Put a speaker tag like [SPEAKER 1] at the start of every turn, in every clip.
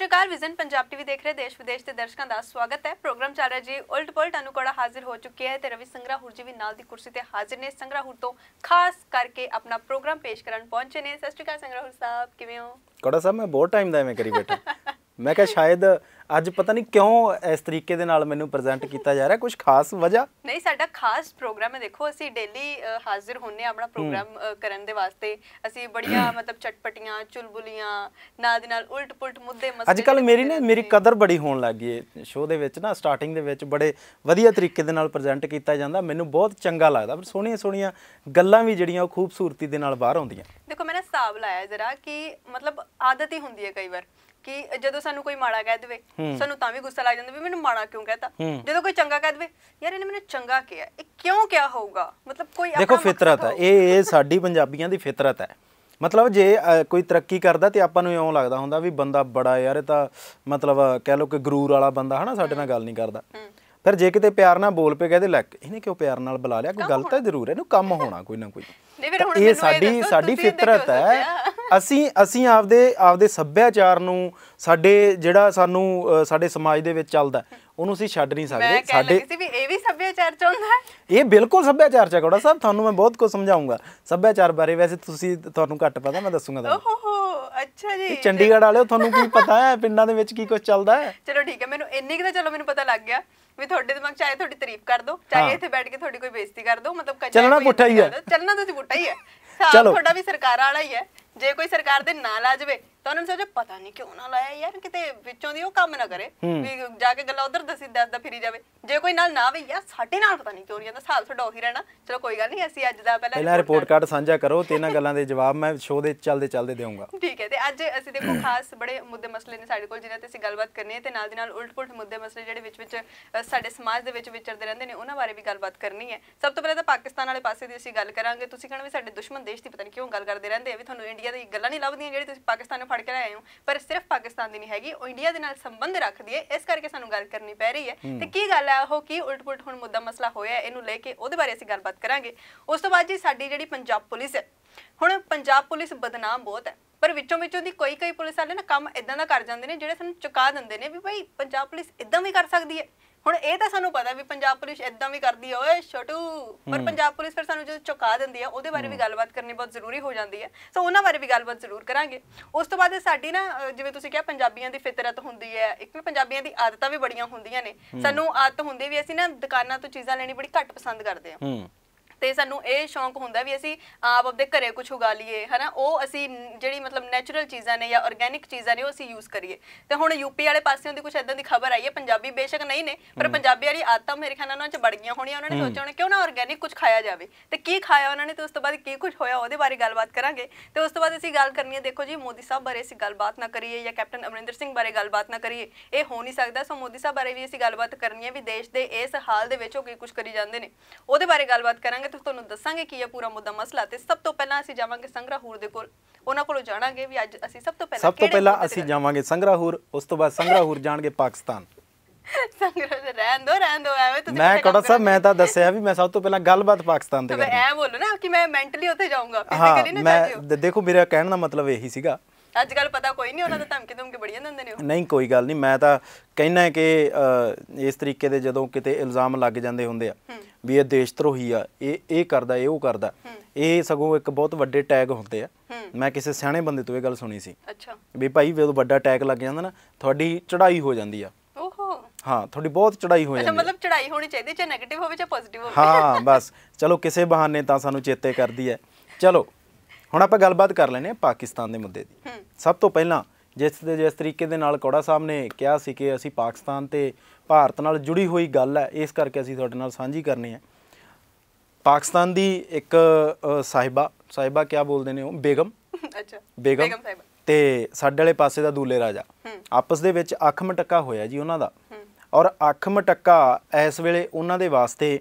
[SPEAKER 1] ਸ਼੍ਰੀ vision Punjab TV ਦੇਖ ਰਹੇ ਦੇਸ਼ ਵਿਦੇਸ਼ ਦੇ ਦਰਸ਼ਕਾਂ ਦਾ ਸਵਾਗਤ ਹੈ ਪ੍ਰੋਗਰਾਮ ਚੱਲ ਰਿਹਾ ਜੀ ਉਲਟ ਪੁਲਟ ਅਨੁਕੋੜਾ ਹਾਜ਼ਰ ਹੋ ਚੁੱਕੇ ਹੈ ਤੇ ਰਵੀ ਸੰਗਰਾ ਹੁਰਜੀ ਵੀ ਨਾਲ ਦੀ ਕੁਰਸੀ ਤੇ ਹਾਜ਼ਰ ਨੇ ਸੰਗਰਾ ਹੁਰ ਤੋਂ ਖਾਸ ਕਰਕੇ ਆਪਣਾ ਪ੍ਰੋਗਰਾਮ ਪੇਸ਼ ਕਰਨ ਪਹੁੰਚੇ ਨੇ ਸਤਿ ਸੰਗਰਾ ਹੁਰ ਸਾਹਿਬ ਕਿਵੇਂ ਹੋ
[SPEAKER 2] ਕੋੜਾ ਸਾਹਿਬ ਮੈਂ ਬਹੁਤ ਟਾਈਮ ਦਾ ਐਵੇਂ ਕਰੀ ਬੈਠਾ ਮੈਂ ਕਿਹਾ ਸ਼ਾਇਦ ਅੱਜ ਪਤਾ ਨਹੀਂ ਕਿਉਂ ਇਸ ਤਰੀਕੇ ਦੇ ਨਾਲ ਮੈਨੂੰ ਪ੍ਰੈਜ਼ੈਂਟ ਕੀਤਾ ਜਾ ਰਿਹਾ ਕੁਝ ਖਾਸ ਵਜ੍ਹਾ
[SPEAKER 1] ਨਹੀਂ ਸਾਡਾ ਖਾਸ ਪ੍ਰੋਗਰਾਮ ਹੈ ਦੇਖੋ ਅਸੀਂ ਡੇਲੀ ਹਾਜ਼ਰ ਹੁੰਨੇ ਆ ਆਪਣਾ ਪ੍ਰੋਗਰਾਮ ਕਰਨ ਦੇ ਵਾਸਤੇ ਅਸੀਂ ਬੜੀਆਂ ਮਤਲਬ ਚਟਪਟੀਆਂ ਚੁਲਬੁਲੀਆਂ ਨਾਲ ਦੇ ਨਾਲ ਉਲਟ ਪੁਲਟ ਮੁੱਦੇ ਮਸਲੇ ਅੱਜ ਕੱਲ
[SPEAKER 2] ਮੇਰੀ ਨਾ ਮੇਰੀ ਕਦਰ ਬੜੀ ਹੋਣ ਲੱਗ ਗਈ ਹੈ ਸ਼ੋਅ ਦੇ ਵਿੱਚ ਨਾ ਸਟਾਰਟਿੰਗ ਦੇ ਵਿੱਚ ਬੜੇ ਵਧੀਆ ਤਰੀਕੇ ਦੇ ਨਾਲ ਪ੍ਰੈਜ਼ੈਂਟ ਕੀਤਾ ਜਾਂਦਾ ਮੈਨੂੰ ਬਹੁਤ ਚੰਗਾ ਲੱਗਦਾ ਪਰ ਸੋਹਣੀਆਂ ਸੋਹਣੀਆਂ ਗੱਲਾਂ ਵੀ ਜਿਹੜੀਆਂ ਉਹ ਖੂਬਸੂਰਤੀ ਦੇ ਨਾਲ ਬਾਹਰ ਆਉਂਦੀਆਂ
[SPEAKER 1] ਦੇਖੋ ਮੈਂ ਨਾ ਹਿਸਾਬ ਲਾਇਆ ਜ਼ਰਾ ਕਿ ਮਤਲਬ ਆਦਤ ਹੀ ਹੁੰਦੀ ਹੈ ਕਈ ਵਾਰ ਕਿ ਜਦੋਂ ਸਾਨੂੰ ਕੋਈ ਮਾੜਾ ਕਹਿ ਦੇਵੇ ਸਾਨੂੰ ਤਾਂ ਵੀ ਗੁੱਸਾ ਲੱਗ ਜਾਂਦਾ ਵੀ ਮੈਨੂੰ ਮਾੜਾ ਕਿਉਂ ਕਹਤਾ ਜਦੋਂ ਕੋਈ ਚੰਗਾ ਕਹਿ ਦੇਵੇ ਯਾਰ ਇਹਨੇ ਮੈਨੂੰ ਚੰਗਾ ਕਿਹਾ ਇਹ ਕਿਉਂ ਕਿਹਾ ਹੋਊਗਾ ਮਤਲਬ ਕੋਈ ਆਪਣਾ ਦੇਖੋ ਫਿਤਰਤ ਹੈ
[SPEAKER 2] ਇਹ ਇਹ ਸਾਡੀ ਪੰਜਾਬੀਆਂ ਦੀ ਫਿਤਰਤ ਹੈ ਮਤਲਬ ਜੇ ਕੋਈ ਤਰੱਕੀ ਕਰਦਾ ਤੇ ਆਪਾਂ ਨੂੰ ਇਉਂ ਲੱਗਦਾ ਹੁੰਦਾ ਵੀ ਬੰਦਾ ਬੜਾ ਯਾਰ ਇਹ ਤਾਂ ਮਤਲਬ ਕਹਿ ਲੋ ਕਿ ਗਰੂਰ ਵਾਲਾ ਬੰਦਾ ਹਨਾ ਸਾਡੇ ਨਾਲ ਗੱਲ ਨਹੀਂ ਕਰਦਾ ਫਿਰ ਜੇ ਕਿਤੇ ਪਿਆਰ ਨਾਲ ਬੋਲ ਪੇ ਕਹਦੇ ਲੈ ਇਹਨੇ ਕਿਉਂ ਪਿਆਰ ਨਾਲ ਬੁਲਾ ਲਿਆ ਕੋਈ ਗਲਤ ਹੈ ਜ਼ਰੂਰ ਇਹਨੂੰ ਕੰਮ ਹੋਣਾ ਕੋਈ ਨਾ ਕੋਈ ਇਹ ਸਾਡੀ ਸਾਡੀ ਫਿਤਰਤ ਹੈ ਅਸੀਂ ਅਸੀਂ ਆਪਦੇ ਆਪਦੇ ਸੱਭਿਆਚਾਰ ਨੂੰ ਸਾਡੇ ਜਿਹੜਾ ਸਾਨੂੰ ਸਾਡੇ ਸਮਾਜ ਦੇ ਵਿੱਚ ਚੱਲਦਾ ਉਹਨੂੰ ਅਸੀਂ ਛੱਡ ਨਹੀਂ ਸਕਦੇ ਸਾਡੇ ਸੀ
[SPEAKER 1] ਵੀ ਇਹ ਵੀ ਸੱਭਿਆਚਾਰ ਚ ਹੈ
[SPEAKER 2] ਇਹ ਬਿਲਕੁਲ ਸੱਭਿਆਚਾਰ ਚ ਕੋੜਾ ਸਾਹਿਬ ਤੁਹਾਨੂੰ ਮੈਂ ਬਹੁਤ ਕੁਝ ਸਮਝਾਉਂਗਾ ਸੱਭਿਆਚਾਰ ਬਾਰੇ ਵੈਸੇ ਤੁਸੀਂ ਤੁਹਾਨੂੰ ਘੱਟ ਪਤਾ ਮੈਂ ਦੱਸੂਗਾ ਤੁਹਾਨੂੰ
[SPEAKER 1] ਹੋ ਅੱਛਾ ਜੀ ਚੰਡੀਗੜ੍ਹ
[SPEAKER 2] ਵਾਲਿਓ ਤੁਹਾਨੂੰ ਕੀ ਪਤਾ ਹੈ ਪਿੰਡਾਂ ਦੇ ਵਿੱਚ ਕੀ ਕੁਝ ਚੱਲਦਾ ਹੈ
[SPEAKER 1] ਚਲੋ ਠੀਕ ਹੈ ਮੈਨੂੰ ਇੰਨੇ ਕਿ ਤਾਂ ਚਲੋ ਮੈਨੂੰ ਪਤਾ ਲੱਗ ਗਿਆ ਵੀ ਤੁਹਾਡੇ ਦਿਮਾਗ ਆਏ ਤੁਹਾਡੀ ਤਾਰੀਫ ਕਰ ਦੋ ਚਾਹੇ ਇੱਥੇ ਬੈਠ ਕੇ ਤੁਹਾਡੀ ਕੋਈ ਬੇਇੱਜ਼ਤੀ ਕਰ ਦੋ ਮਤਲਬ ਚੱਲਣਾ ਪੁੱਠਾ ਹੀ ਹੈ ਚੱਲਣਾ ਤੁਸੀਂ ਪੁੱਠਾ ਹੀ ਹੈ ਸਾਹ ਤੁਹਾਡਾ ਵੀ ਸਰਕਾਰ ਵਾਲਾ ਹੀ ਹੈ ਜੇ ਕੋਈ ਸਰਕਾਰ ਦੇ ਨਾਲ ਆ ਜਾਵੇ ਤਾਂ ਉਹਨਾਂ ਨੂੰ ਪਤਾ ਨਹੀਂ ਕਿਉਂ ਨਾ ਲਾਇਆ ਯਾਰ ਕਿਤੇ ਵਿੱਚੋਂ ਦੀ ਉਹ ਕੰਮ ਨਾ ਕਰੇ ਵੀ ਜਾ ਕੇ ਗੱਲਾਂ ਉਧਰ ਦਸੀ ਦੱਸਦਾ ਫਿਰੀ ਜਾਵੇ ਜੇ ਕੋਈ ਨਾਲ ਨਾ ਵੀ ਯਾਰ ਸਾਡੇ ਨਾਲ ਪਤਾ ਨਹੀਂ ਕਿਉਂ ਜਾਂਦਾ ਸਾਲ ਛਡੋ ਹੀ ਰਹਿਣਾ ਚਲੋ ਕੋਈ ਗੱਲ ਨਹੀਂ ਅਸੀਂ ਅੱਜ ਦਾ ਪਹਿਲਾਂ ਪਹਿਲਾਂ ਰਿਪੋਰਟ
[SPEAKER 2] ਕਾਰਡ ਸਾਂਝਾ ਕਰੋ ਤੇ ਇਹਨਾਂ ਗੱਲਾਂ ਦੇ ਜਵਾਬ ਮੈਂ ਸ਼ੋਅ ਦੇ ਚੱਲਦੇ ਚੱਲਦੇ ਦੇਵਾਂਗਾ
[SPEAKER 1] ਠੀਕ ਹੈ ਤੇ ਅੱਜ ਅਸੀਂ ਦੇਖੋ ਖਾਸ ਬੜੇ ਮੁੱਦੇ ਮਸਲੇ ਨੇ ਸਾਡੇ ਕੋਲ ਜਿਨ੍ਹਾਂ ਤੇ ਅਸੀਂ ਗੱਲਬਾਤ ਕਰਨੀ ਹੈ ਤੇ ਨਾਲ ਦੀ ਨਾਲ ਉਲਟ-ਪੁਲਟ ਮੁੱਦੇ ਮਸਲੇ ਜਿਹੜੇ ਵਿੱਚ ਵਿੱਚ ਸਾਡੇ ਸਮਾਜ ਦੇ ਵਿੱਚ ਵਿਚਰਦੇ ਰਹਿੰਦੇ ਨੇ ਉਹਨਾਂ ਬਾਰੇ ਵੀ ਗੱਲਬਾਤ ਕਰਨੀ ਹੈ ਸਭ ਤੋਂ ਪਹਿਲਾਂ ਤਾਂ ਪਾਕਿਸਤਾਨ ਵਾਲੇ ਪਾਸੇ ਦੀ ਅਸੀਂ ਗੱਲ ਕਰਾਂਗੇ ਤੁਸੀਂ ਕਹਿੰਦੇ ਸਾਡੇ ਦੁਸ਼ਮਣ ਦੇਸ਼ ਦੀ ਪਤਾ ਨਹੀਂ ਕਿਉਂ ਗੱਲ ਕਰਦੇ ਰਹਿੰਦੇ ਆ ਵੀ ਤੁਹਾਨੂੰ ਇੰਡੀਆ ਦੀ ਗੱਲਾਂ ਨਹੀਂ ਲੱਭਦੀਆਂ ਜਿਹੜੀ ਤੁਸੀਂ ਪਾਕਿਸਤਾਨ ਫੜ ਕੇ ਆਏ ਹਾਂ ਪਰ ਸਿਰਫ ਪਾਕਿਸਤਾਨ ਦੀ ਨਹੀਂ ਹੈਗੀ ਉਹ ਇੰਡੀਆ ਦੇ ਨਾਲ ਸੰਬੰਧ ਰੱਖਦੀ ਹੈ ਇਸ ਕਰਕੇ ਸਾਨੂੰ ਗੱਲ ਕਰਨੀ ਪੈ ਰਹੀ ਹੈ ਤੇ ਕੀ ਗੱਲ ਹੈ ਉਹ ਕੀ ਉਲਟ-ਪੁਲਟ ਹੁਣ ਮੁੱਦਾ ਮਸਲਾ ਹੋਇਆ ਇਹਨੂੰ ਲੈ ਕੇ ਉਹਦੇ ਬਾਰੇ ਅਸੀਂ ਗੱਲਬਾਤ ਕਰਾਂਗੇ ਉਸ ਤੋਂ ਬਾਅਦ ਜੀ ਸਾਡੀ ਜਿਹੜੀ ਪੰਜਾਬ ਪੁਲਿਸ ਹੈ ਹੁਣ ਪੰਜਾਬ ਪੁਲਿਸ ਬਦਨਾਮ ਬਹੁਤ ਹੈ ਪਰ ਵਿੱਚੋਂ ਵਿੱਚੋਂ ਦੀ ਕੋਈ ਕੋਈ ਪੁਲਿਸ ਵਾਲੇ ਨਾ ਕੰਮ ਇਦਾਂ ਦਾ ਕਰ ਜਾਂਦੇ ਨੇ ਜਿਹੜੇ ਸਾਨੂੰ ਚੁਕਾ ਦਿੰਦੇ ਨੇ ਵੀ ਭਾਈ ਪੰਜਾਬ ਪੁਲਿਸ ਇਦਾਂ ਵੀ ਕਰ ਸਕਦੀ ਹੈ ਹੁਣ ਇਹ ਤਾਂ ਸਾਨੂੰ ਪਤਾ ਵੀ ਪੰਜਾਬ ਪੁਲਿਸ ਇਦਾਂ ਵੀ ਕਰਦੀ ਓਏ ਛੋਟੂ ਪਰ ਪੰਜਾਬ ਪੁਲਿਸ ਫਿਰ ਸਾਨੂੰ ਜਦੋਂ ਚੁਕਾ ਦਿੰਦੀ ਆ ਉਹਦੇ ਬਾਰੇ ਵੀ ਗੱਲਬਾਤ ਕਰਨੀ ਬਹੁਤ ਜ਼ਰੂਰੀ ਹੋ ਜਾਂਦੀ ਹੈ ਸੋ ਉਹਨਾਂ ਬਾਰੇ ਵੀ ਗੱਲਬਾਤ ਜ਼ਰੂਰ ਕਰਾਂਗੇ ਉਸ ਤੋਂ ਬਾਅਦ ਸਾਡੀ ਨਾ ਜਿਵੇਂ ਤੁਸੀਂ ਕਿਹਾ ਪੰਜਾਬੀਆਂ ਦੀ ਫਿਤਰਤ ਹੁੰਦੀ ਹੈ ਇੱਕ ਨਾ ਪੰਜਾਬੀਆਂ ਦੀ ਆਦਤਾਂ ਵੀ ਬੜੀਆਂ ਹੁੰਦੀਆਂ ਨੇ ਸਾਨੂੰ ਆਦਤ ਹੁੰਦੀ ਵੀ ਅਸੀਂ ਨਾ ਦੁਕਾਨਾਂ ਤੋਂ ਚੀਜ਼ਾਂ ਲੈਣੀ ਬੜੀ ਘੱਟ ਪਸੰਦ ਕਰਦੇ ਆ ਤੇ ਸਾਨੂੰ ਇਹ ਸ਼ੌਂਕ ਹੁੰਦਾ ਵੀ ਅਸੀਂ ਆਪ ਆਪਦੇ ਘਰੇ ਕੁਝ ਉਗਾ ਲਈਏ ਹਨਾ ਉਹ ਅਸੀਂ ਜਿਹੜੀ ਮਤਲਬ ਨੇਚਰਲ ਚੀਜ਼ਾਂ ਨੇ ਜਾਂ ਆਰਗੈਨਿਕ ਚੀਜ਼ਾਂ ਨੇ ਉਹ ਅਸੀਂ ਯੂਜ਼ ਕਰੀਏ ਤੇ ਹੁਣ ਯੂਪੀ ਵਾਲੇ ਪਾਸਿਓਂ ਦੀ ਕੁਝ ਐਦਾਂ ਦੀ ਖਬਰ ਆਈ ਹੈ ਪੰਜਾਬੀ ਬੇਸ਼ੱਕ ਨਹੀਂ ਨੇ ਪਰ ਪੰਜਾਬੀ ਵਾਲੀ ਆਤਮ ਮੇਰੇ ਖਿਆਲ ਨਾਲ ਉਹਨਾਂ 'ਚ ਵੜ ਗਈਆਂ ਹੋਣੀਆਂ ਉਹਨਾਂ ਨੇ ਸੋਚਿਆ ਹੋਣਾ ਕਿਉਂ ਨਾ ਆਰਗੈਨਿਕ ਕੁਝ ਖਾਇਆ ਜਾਵੇ ਤੇ ਕੀ ਖਾਇਆ ਉਹਨਾਂ ਨੇ ਤੇ ਉਸ ਤੋਂ ਬਾਅਦ ਕੀ ਕੁਝ ਹੋਇਆ ਉਹਦੇ ਬਾਰੇ ਗੱਲਬਾਤ ਕਰਾਂਗੇ ਤੇ ਉਸ ਤੋਂ ਬਾਅਦ ਅਸੀਂ ਗੱਲ ਕਰਨੀ ਹੈ ਦੇਖੋ ਜੀ ਮੋਦੀ ਸਾਹਿਬ ਬਾਰੇ ਅਸੀਂ ਗੱਲਬਾਤ ਨਾ ਕਰੀਏ ਜਾਂ ਕੈਪਟਨ ਅਮਰਿੰਦਰ ਸਿੰਘ ਬਾਰੇ ਗੱਲਬਾਤ ਨਾ ਕਰੀਏ ਇਹ ਹੋ ਨਹੀਂ ਸਕਦਾ ਸੋ ਮੋਦੀ ਸਾਹਿਬ ਬਾਰੇ ਵੀ ਅਸੀਂ ਗੱਲਬਾਤ ਕਰਨੀ ਹੈ ਵੀ ਦੇਸ਼ ਦੇ ਇਸ ਹਾਲ ਦੇ ਵਿੱਚ ਉਹ ਕੀ ਕੁਝ ਕਰੀ ਜਾਂਦੇ ਨੇ ਉਹਦੇ ਬਾਰੇ ਗੱਲਬਾਤ ਕਰਾਂਗੇ ਤਾਂ ਤੁਹਾਨੂੰ ਦੱਸਾਂਗੇ ਕਿ ਇਹ ਪੂਰਾ ਮੁੱਦਾ ਮਸਲਾ ਤੇ ਸਭ ਤੋਂ ਪਹਿਲਾਂ ਅਸੀਂ ਜਾਵਾਂਗੇ ਸੰਗਰਾਹੂਰ ਦੇ ਕੋਲ ਉਹਨਾਂ ਕੋਲੋਂ ਜਾਣਾਂਗੇ ਵੀ ਅੱਜ ਅਸੀਂ ਸਭ ਤੋਂ ਪਹਿਲਾਂ ਸਭ ਤੋਂ ਪਹਿਲਾਂ
[SPEAKER 2] ਅਸੀਂ ਜਾਵਾਂਗੇ ਸੰਗਰਾਹੂਰ ਉਸ ਤੋਂ ਬਾਅਦ ਸੰਗਰਾਹੂਰ ਜਾਣਗੇ ਪਾਕਿਸਤਾਨ
[SPEAKER 1] ਸੰਗਰਾਹੂਰ ਰਹਿਣ ਦੋ ਰਹਿਣ ਐਵੇਂ
[SPEAKER 2] ਤੁਸੀਂ ਮੈਂ ਕੜਾ ਸਾਹਿਬ ਮੈਂ ਤਾਂ ਦੱਸਿਆ ਵੀ ਮੈਂ ਸਭ ਤੋਂ ਪਹਿਲਾਂ ਗੱਲਬਾਤ ਪਾਕਿਸਤਾਨ ਤੇ ਕਰਨੀ
[SPEAKER 1] ਐ ਬੋਲੋ ਨਾ ਕਿ ਮੈਂ ਮੈਂਟਲੀ ਉੱਥੇ ਜਾਊਂਗਾ ਫਿਜ਼ੀਕਲੀ ਨਹੀਂ ਹਾਂ
[SPEAKER 2] ਮੈਂ ਦੇਖੋ ਮੇਰਾ ਕਹਿਣ ਦਾ ਮਤਲਬ ਇਹੀ ਸੀਗਾ ਅੱਜ ਕੱਲ
[SPEAKER 1] ਪਤਾ ਕੋਈ ਨਹੀਂ ਉਹਨਾਂ ਦਾ ਧਮਕੀ ਧਮਕੀ ਬੜੀਆਂ
[SPEAKER 2] ਦਿੰਦੇ ਨੇ ਨਹੀਂ ਕੋਈ ਗੱਲ ਨਹੀਂ ਮੈਂ ਤਾਂ ਕਹਿਣਾ ਕਿ ਇਸ ਤਰੀਕੇ ਦੇ ਜਦੋਂ ਕਿਤੇ ਇਲਜ਼ਾਮ ਲੱਗ ਜਾਂਦੇ ਹੁੰਦੇ ਆ ਵੀ ਇਹ ਦੇਸ਼ ਧਰੋਹੀ ਆ ਇਹ ਇਹ ਕਰਦਾ ਇਹ ਉਹ ਕਰਦਾ ਇਹ ਸਗੋਂ ਇੱਕ ਬਹੁਤ ਵੱਡੇ ਟੈਗ ਹੁੰਦੇ ਆ ਮੈਂ ਕਿਸੇ ਸਿਆਣੇ ਬੰਦੇ ਤੋਂ ਇਹ ਗੱਲ ਸੁਣੀ ਸੀ ਅੱਛਾ ਵੀ ਭਾਈ ਜਦੋਂ ਵੱਡਾ ਟੈਗ ਲੱਗ ਜਾਂਦਾ ਨਾ ਤੁਹਾਡੀ ਚੜ੍ਹਾਈ ਹੋ ਜਾਂਦੀ ਆ ਓਹੋ ਹਾਂ ਤੁਹਾਡੀ ਬਹੁਤ ਚੜ੍ਹਾਈ ਹੋ ਜਾਂਦੀ ਹੈ ਮਤਲਬ
[SPEAKER 1] ਚੜ੍ਹਾਈ ਹੋਣੀ ਚਾਹੀਦੀ ਚਾਹੇ 네ਗੇਟਿਵ ਹੋਵੇ ਚਾਹੇ ਪੋਜ਼ਿਟਿਵ ਹੋਵੇ
[SPEAKER 2] ਹਾਂ ਬਸ ਚਲੋ ਕਿਸੇ ਬਹਾਨੇ ਤਾਂ ਸਾਨੂੰ ਚੇਤੇ ਕਰਦੀ ਹੈ ਚਲੋ ਹੁਣ ਆਪਾਂ ਗੱਲਬਾਤ ਕਰ ਲੈਨੇ ਆ ਪਾਕਿਸਤਾਨ ਦੇ ਮੁੱਦੇ ਦੀ ਸਭ ਤੋਂ ਪਹਿਲਾਂ ਜਿਸ ਦੇ ਜਿਸ ਤਰੀਕੇ ਦੇ ਨਾਲ ਕੋੜਾ ਸਾਹਿਬ ਨੇ ਕਿਹਾ ਸੀ ਕਿ ਅਸੀਂ ਪਾਕਿਸਤਾਨ ਤੇ ਭਾਰਤ ਨਾਲ ਜੁੜੀ ਹੋਈ ਗੱਲ ਹੈ ਇਸ ਕਰਕੇ ਅਸੀਂ ਤੁਹਾਡੇ ਨਾਲ ਸਾਂਝੀ ਕਰਨੀ ਹੈ ਪਾਕਿਸਤਾਨ ਦੀ ਇੱਕ ਸਾਹਿਬਾ ਸਾਹਿਬਾ ਕੀ ਬੋਲਦੇ ਨੇ ਉਹ ਬੇਗਮ ਅੱਛਾ ਬੇਗਮ ਸਾਹਿਬਾ ਤੇ ਸਾਡੇ ਵਾਲੇ ਪਾਸੇ ਦਾ ਦੂਲੇ ਰਾਜਾ ਆਪਸ ਦੇ ਵਿੱਚ ਅੱਖ ਮਟਕਾ ਹੋਇਆ ਜੀ ਉਹਨਾਂ ਦਾ ਔਰ ਅੱਖ ਮਟਕਾ ਇਸ ਵੇਲੇ ਉਹਨਾਂ ਦੇ ਵਾਸਤੇ